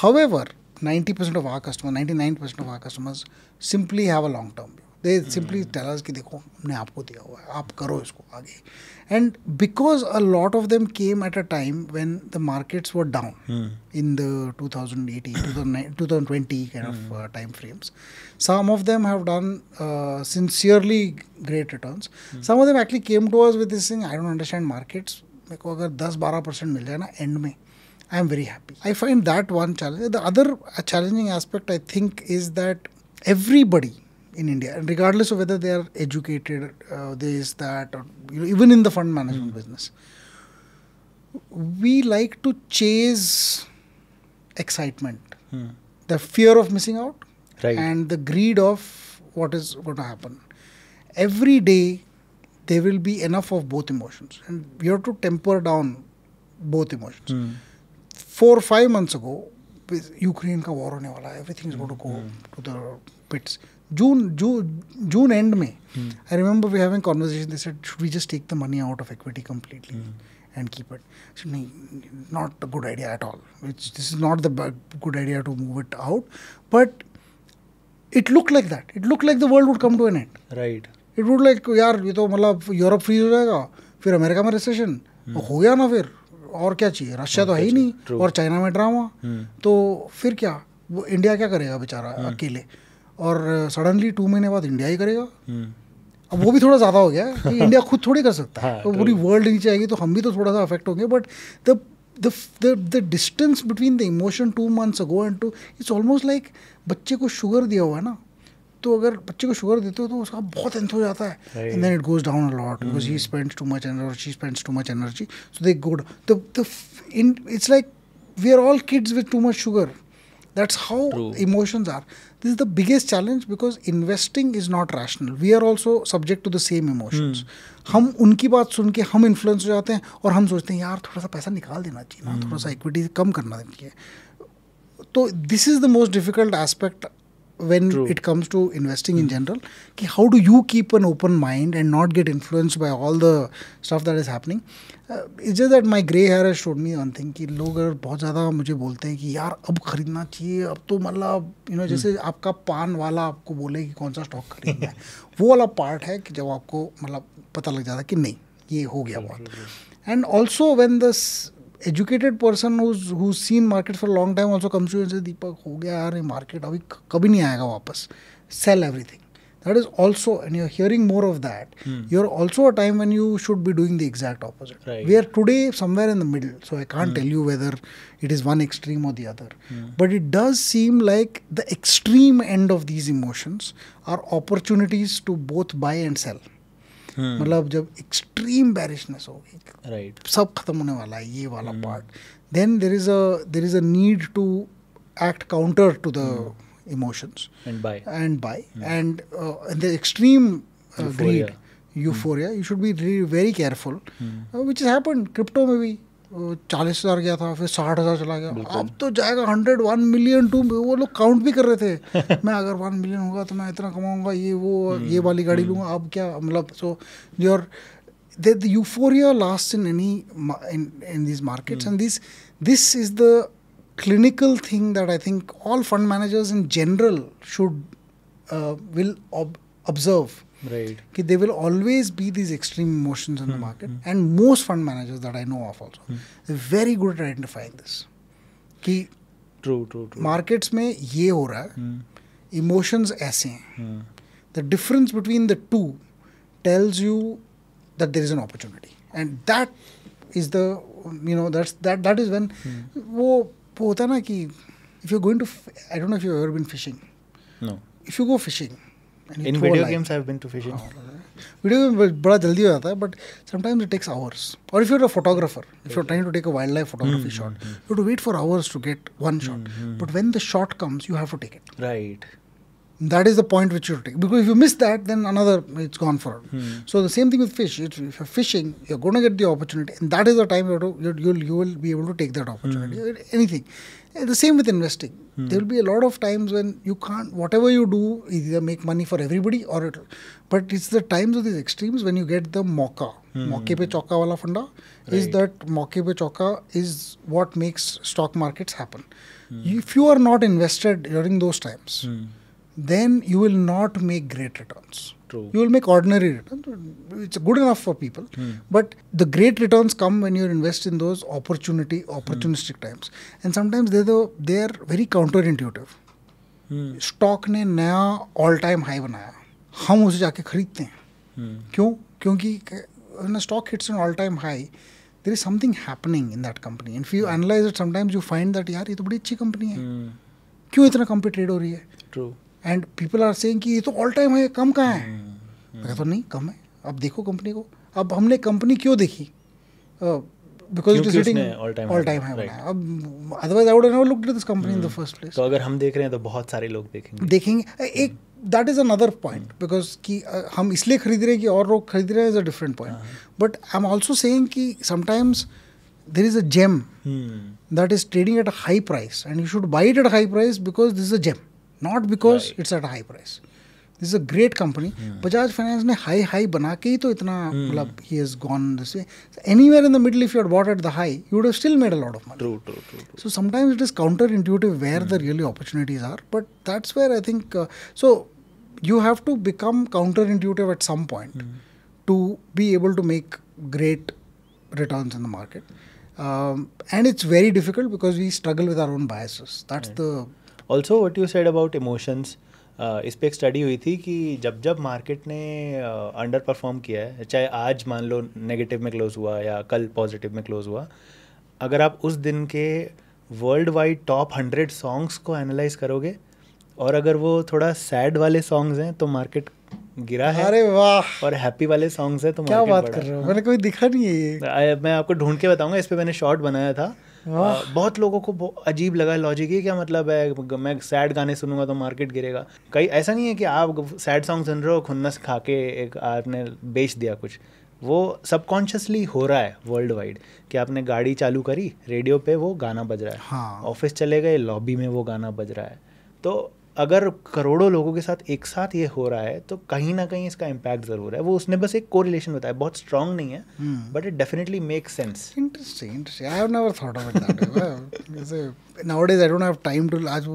However, ninety 90% of our customers 99% of our customers simply have a long term view they simply tell us कि देखो हमने आपको दिया हुआ है आप करो इसको आगे and because a lot of them came at a time when the markets were down in the two thousand eighteen two thousand twenty some of them have done sincerely great return some of them actually came to us with this thing I don't understand markets मेरे को अगर दस बारह percent मिल जाए ना and में I am very happy. I find that one challenge. The other uh, challenging aspect I think is that everybody in India, regardless of whether they are educated, uh, this, that, or you know, even in the fund management mm. business, we like to chase excitement, mm. the fear of missing out, right. and the greed of what is going to happen. Every day, there will be enough of both emotions, and we have to temper down both emotions. Mm four or five months ago, Ukraine ka war hone wala, everything is mm going to go hmm. to the pits. June, June, June end May, hmm. I remember we having conversation. They said, should we just take the money out of equity completely hmm. and keep it? I not a good idea at all. this is not the good idea to move it out, but it looked like that. It looked like the world would come to an end. Right. It would like, yeah, you know, Europe freeze America recession. Mm -hmm. और क्या चाहिए Russia तो है ही नहीं और China में drama हम्म। तो फिर क्या वो इंडिया क्या करेगा बेचारा हम्म। अकेले और सडनली टू महीने बाद इंडिया ही करेगा हम्म। अब वो भी थोड़ा ज़्यादा हो गया कि इंडिया खुद थोड़ी कर सकता है हाँ, तो पूरी वर्ल्ड नीचे आएगी तो हम भी तो थोड़ा सा अफेक्ट होंगे but the distance between the emotion two months emotion two months ago and two बच्चे को शुगर दिया हुआ है ना तो अगर बच्चे को शुगर देते हो तो उसका बहुत हेल्थ हो जाता है and then it goes down a lot because he spends too much energy she spends too much energy so they good the in it's like we are all kids with too much sugar that's how emotions are this is the biggest challenge because investing is not rational we are also subject to the same emotions हम उनकी बात सुन के हम influence हो जाते हैं और हम सोचते हैं यार थोड़ा सा पैसा निकाल देना चाहिए ना थोड़ा सा इक्विटी हम्म। कम करना चाहिए तो this is the most difficult aspect when True. it comes to investing mm. in general ki how do you keep an open mind and not get influenced by all the stuff that is happening uh, it's just that my grey hair has showed me one thing ki कि लोग अगर बहुत ज़्यादा मुझे बोलते हैं कि यार अब खरीदना चाहिए अब तो मतलब यू नो जैसे आपका पान वाला आपको बोले कि कौन सा स्टॉक खरीदना है वो वाला पार्ट है कि जब आपको मतलब पता लग जाता है कि नहीं ये हो गया बहुत and also when this educated person who seen market for long time also comes you Deepak हो गया यार ये मार्केट अभी कभी नहीं आएगा वापस sell everything that is also and you are hearing more of that you are also a time when you should be doing the exact opposite we are today somewhere in the middle so I can't tell you whether it is one extreme of the other but it does seem like the extreme end of these emotions are opportunities to both buy and sell मतलब जब extreme bearishness होगी right सब खत्म होने वाला है ये वाला part then there is a there is a act counter to the emotions and buy and buy and, in uh, the extreme uh, greed euphoria hmm. you should be really very careful hmm. uh, which has happened crypto maybe चालीस हजार गया था फिर साठ हजार चला गया अब तो जाएगा हंड्रेड वन मिलियन टू वो लोग काउंट भी कर रहे थे मैं अगर वन मिलियन होगा तो मैं इतना कमाऊंगा ये वो हम्म, ये वाली गाड़ी हम्म। लूंगा अब क्या मतलब so your they the euphoria last in any in this markets and this this is the clinical thing that I think all fund managers in general should will observe right okay, there will always be these extreme emotions in mm the hmm, market hmm. and most fund managers that i know of also they're hmm. very good at identifying this कि true. True true markets में ये हो रहा है emotions ऐसे हैं the difference between the two tells you that there is an opportunity and that is the you know that is when that is one वो वो होता है ना कि if you going to I don't know if you ever been fishing if you go fishing in video games i've been to fishing oh, video game बड़ा जल्दी हो जाता है but sometimes it takes hours और if you are a photographer if you are trying to take a wild you have to wait for hours to get one hmm, shot. Shot but when the shot comes you have to take it that is the point which you take because if you miss that then another it's gone for hmm. so the same thing with fish if you're fishing you're going to get the opportunity and that is the time you, to, you, will you will be able to take that opportunity hmm. anything yeah, the same with investing. Hmm. There will be a lot of times when you can't, whatever you do, either make money for everybody or it. But it's the times of these extremes when you get the mocha. Hmm. mokke pe choka wala funda is that mokke pe choka is what makes stock markets happen. Hmm. If you are not invested during those times, hmm. then you will not make great returns. True. You will make ordinary return. It's good enough for people. Hmm. But the great returns come when you invest in those opportunity, opportunistic hmm. times. And sometimes they the, they are very counterintuitive. Hmm. Stock ne naya all-time stock ने नया all time high बनाया हम उसे जाके खरीदते हैं क्यों क्योंकि stock hits an all time high there is something happening in that company and you analyse it sometimes you find that यार ये तो बड़ी अच्छी कंपनी है क्यों इतना कम पे ट्रेड हो रही है true and people are saying कि ये तो ऑल टाइम है कम कहाँ है हम्म, हम्म। मैं कहता नहीं कम है अब देखो कंपनी को अब हमने कंपनी क्यों देखी because it is sitting all time high अब otherwise I would never looked at this company in the first place तो अगर हम देख रहे हैं तो बहुत सारे लोग देखेंगे देखेंगे एक that is another point because कि हम इसलिए खरीद रहे हैं कि और लोग खरीद रहे हैं is a different point but I am also saying कि sometimes there is a gem that is trading at a high price and you should buy it at high price because this is a gem not because it's at a high price. This is a great company. Hmm. Bajaj Finance ने high high बना के ही तो इतना hmm. मतलब he has gone this way. anywhere in the middle, if you had bought at the high, you would have still made a lot of money. True, true, true. So sometimes it is counterintuitive where the hmm. really opportunities are, but that's where I think uh, so. You have to become counterintuitive at some point to be able to make great returns in the market. Um, and it's very difficult because we struggle with our own biases. That's the also what you said about emotions इस पर एक study हुई थी कि जब जब market ने under uh, perform किया है चाहे आज मान लो नेगेटिव में क्लोज़ हुआ या कल पॉजिटिव में क्लोज़ हुआ अगर आप उस दिन के worldwide top hundred songs को एनालाइज करोगे और अगर वो थोड़ा सैड वाले सॉन्ग्स हैं तो मार्केट गिरा है अरे वाह और हैप्पी वाले सॉन्ग्स हैं तो क्या बात कर रहे हो मैंने कोई दिखा नहीं है ये मैं आपको ढूंढ के बताऊंगा इस पर मैंने शॉर्ट बनाया था बहुत लोगों को अजीब लगा लॉजिक ये क्या मतलब है मैं सैड गाने सुनूंगा तो मार्केट गिरेगा कहीं ऐसा नहीं है कि आप सैड सॉन्ग सुन रहे हो खुन्नस खा के एक आपने बेच दिया कुछ वो सबकॉन्शियसली हो रहा है वर्ल्ड वाइड कि आपने गाड़ी चालू करी रेडियो पे वो गाना बज रहा है ऑफिस हाँ। चले गए लॉबी में वो गाना बज रहा है तो अगर करोड़ों लोगों के साथ एक साथ ये हो रहा है तो कहीं ना कहीं इसका इम्पैक्ट ज़रूर है वो उसने बस एक कोरिलेशन बताया बहुत स्ट्रांग नहीं है but it definitely make sense interesting interesting I have never thought that जैसे I don't have time to आज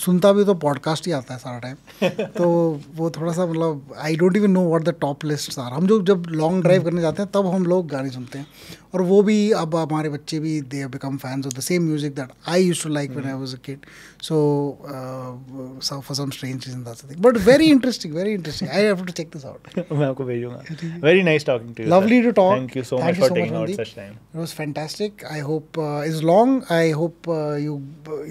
सुनता भी तो पॉडकास्ट ही आता है सारा टाइम तो वो थोड़ा सा मतलब I don't even know what the top list are हम जो जब लॉन्ग ड्राइव करने जाते हैं तब हम लोग गाने सुनते हैं और वो भी अब हमारे बच्चे भी they become fans of the same music that I use to like when I was a kid so for some strange reason that's thing but very interesting very interesting I have to check this out मैं आपको भेजूंगा very nice talking to you lovely to talk thank you so much for taking out such time it was fantastic I hope is long I hope you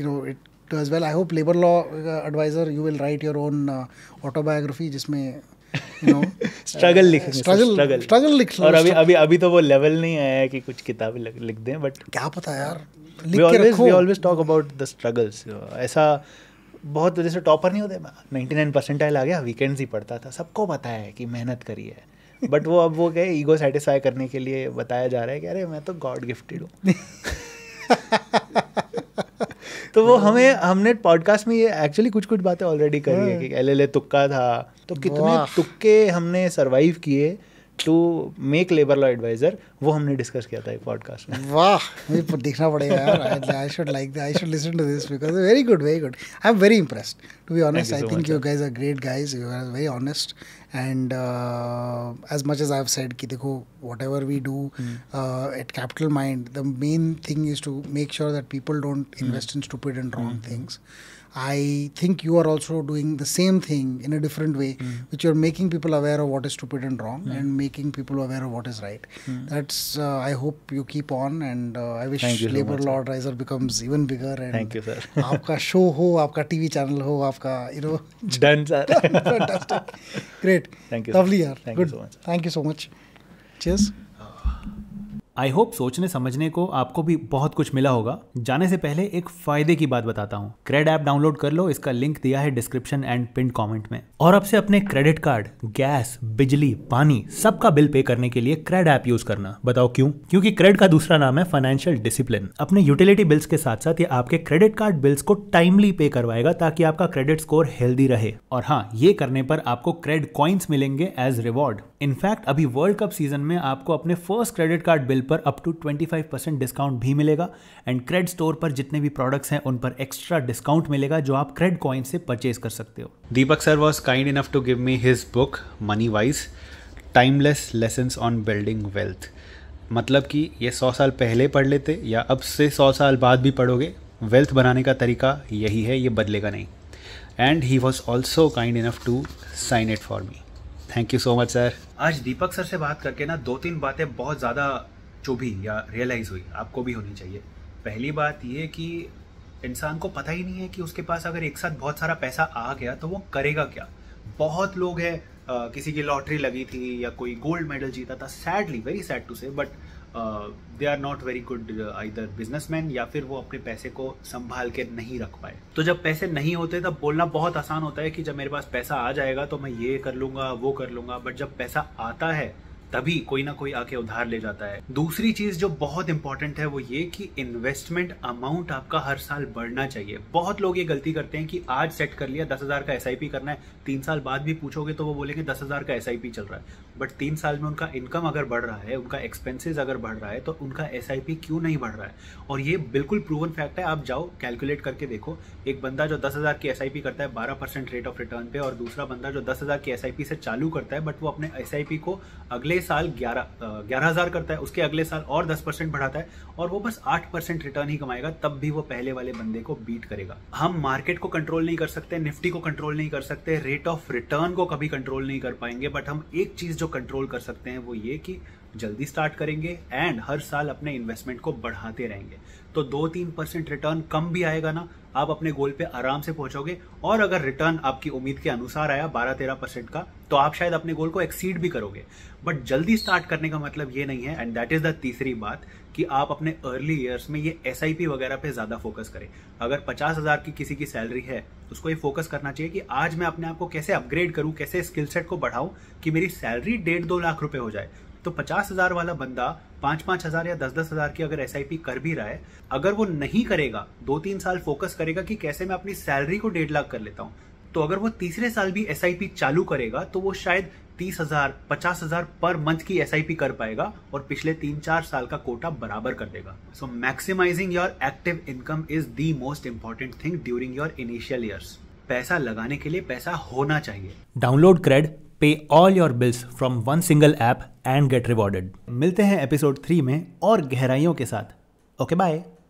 you know it as well. I hope labor law uh, advisor, you will write your own uh, जिसमें struggle uh, लिख struggle struggle लिख और अभी अभी अभी तो वो level नहीं आया है कि कुछ किताबें लिख दें बट क्या पता यार we always we always talk about the struggles ऐसा बहुत जैसे टॉपर नहीं होते नाइन्टी नाइन परसेंटाइल आ गया वीकेंड्स ही पढ़ता था सबको पता है कि मेहनत करी है बट वो अब वो क्या ईगो सेटिस्फाई करने के लिए बताया जा रहा है कि अरे मैं तो गॉड गिफ्टेड हूँ तो वो हमें हमने पॉडकास्ट में ये एक्चुअली कुछ कुछ बातें ऑलरेडी करी है हाँ। कि एल तुक्का था तो कितने तुक्के हमने सर्वाइव किए to make labour law adviser वो हमने डिस्कस किया था एक पॉडकास्ट में वाह मुझे देखना पड़ेगा I should like I should listen to this because very good very good I am very impressed to be honest I think you guys are great guys you are very honest and as much as I have said कि देखो whatever we do at Capital Mind the main thing is to make sure that people don't invest in too stupid and wrong things I think you are also doing the same thing in a different way, mm. which you're making people aware of what is stupid and wrong mm. and making people aware of what is right. Mm. That's, uh, I hope you keep on and uh, I wish Labor so Law Raiser becomes even bigger. And Thank you, sir. आपका show ho, आपका you know. Done, sir. Fantastic. Great. Thank you. Lovely, sir. Thank Good. you so much. Thank you so much. Cheers. I hope सोचने समझने को आपको भी बहुत कुछ मिला होगा जाने से पहले एक फायदे की बात बताता हूँ क्रेड ऐप डाउनलोड कर लो इसका लिंक दिया है डिस्क्रिप्शन एंड पिन कमेंट में और अब से अपने क्रेडिट कार्ड गैस बिजली पानी सबका बिल पे करने के लिए क्रेड ऐप यूज करना बताओ क्यों क्योंकि क्रेड का दूसरा नाम है फाइनेंशियल डिसिप्लिन अपने यूटिलिटी बिल्स के साथ साथ ये आपके क्रेडिट कार्ड बिल्स को टाइमली पे करवाएगा ताकि आपका क्रेडिट स्कोर हेल्दी रहे और हाँ ये करने पर आपको क्रेड कॉइन्स मिलेंगे एज रिवॉर्ड इनफैक्ट अभी वर्ल्ड कप सीजन में आपको अपने first credit card bill bill पर अप टू 25 परसेंट डिस्काउंट भी मिलेगा एंड क्रेड स्टोर पर जितने भी प्रोडक्ट्स हैं उन पर एक्स्ट्रा डिस्काउंट मिलेगा जो आप क्रेड कॉइन से परचेज कर सकते हो Deepak sir was kind enough to give me his book money wise timeless lesson on building wealth मतलब कि ये सौ साल पहले पढ़ लेते या अब से सौ साल बाद भी पढ़ोगे वेल्थ बनाने का तरीका यही है ये बदलेगा नहीं and he was also kind enough to sign it for me thank you so much sir आज दीपक सर से बात करके ना दो तीन बातें बहुत ज़्यादा चुभी या रियलाइज़ हुई आपको भी होनी चाहिए पहली बात ये कि इंसान को पता ही नहीं है कि उसके पास अगर एक साथ बहुत सारा पैसा आ गया तो वो करेगा क्या बहुत लोग हैं किसी की लॉटरी लगी थी या कोई गोल्ड मेडल जीता था sadly very sad to say but they are not very good either businessman या फिर वो अपने पैसे को संभाल के नहीं रख पाए तो जब पैसे नहीं होते तब बोलना बहुत आसान होता है कि जब मेरे पास पैसा आ जाएगा तो मैं ये कर लूंगा वो कर लूंगा बट जब पैसा आता है तभी कोई ना कोई आके उधार ले जाता है दूसरी चीज जो बहुत इंपॉर्टेंट है वो ये कि इन्वेस्टमेंट अमाउंट आपका हर साल बढ़ना चाहिए बहुत लोग ये गलती करते हैं कि आज सेट कर लिया दस हजार का एस करना है तीन साल बाद भी पूछोगे तो वो बोलेंगे दस हजार का एस चल रहा है बट तीन साल में उनका इनकम अगर बढ़ रहा है उनका एक्सपेंसिज अगर बढ़ रहा है तो उनका एस क्यों नहीं बढ़ रहा है और ये बिल्कुल प्रूवन फैक्ट है आप जाओ कैलकुलेट करके देखो एक बंदा जो दस हजार की एस करता है बारह परसेंट रेट ऑफ रिटर्न पे और दूसरा बंदा जो दस हजार की एस से चालू करता है बट वो अपने एस को अगले साल ग्यारह ग्यारह हज़ार करता है उसके अगले साल और दस परसेंट बढ़ाता है और वो बस आठ परसेंट रिटर्न ही कमाएगा तब भी वो पहले वाले बंदे को बीट करेगा हम मार्केट को कंट्रोल नहीं कर सकते निफ्टी को कंट्रोल नहीं कर सकते रेट ऑफ रिटर्न को कभी कंट्रोल नहीं कर पाएंगे बट हम एक चीज़ जो कंट्रोल कर सकते हैं वो ये कि जल्दी स्टार्ट करेंगे एंड हर साल अपने इन्वेस्टमेंट को बढ़ाते रहेंगे तो दो तीन परसेंट रिटर्न कम भी आएगा ना आप अपने गोल पे आराम से पहुंचोगे और अगर रिटर्न आपकी उम्मीद के अनुसार आया बारह तेरह परसेंट का तो आप शायद अपने गोल को एक्सीड भी करोगे बट जल्दी स्टार्ट करने का मतलब ये नहीं है एंड दैट इज द तीसरी बात कि आप अपने अर्ली ईयर्स में ये एस वगैरह पे ज्यादा फोकस करें अगर पचास हजार की किसी की सैलरी है उसको ये फोकस करना चाहिए कि आज मैं अपने आप को कैसे अपग्रेड करूं कैसे स्किल सेट को बढ़ाऊं कि मेरी सैलरी डेढ़ दो लाख रुपए हो जाए तो पचास हजार वाला बंदा पांच पांच हजार या दस दस हजार की अगर एस कर भी रहा है अगर वो नहीं करेगा दो तीन साल फोकस करेगा कि कैसे मैं अपनी सैलरी को डेढ़ लाख कर लेता हूं तो अगर वो तीसरे साल भी एस चालू करेगा तो वो शायद तीस हजार पचास हजार पर मंथ की एस कर पाएगा और पिछले तीन चार साल का कोटा बराबर कर देगा so maximizing your active income is the most important thing during your initial years पैसा लगाने के लिए पैसा होना चाहिए download Cred pay all your bills from one single app and get rewarded मिलते हैं एपिसोड थ्री में और गहराइयों के साथ ओके okay, बाय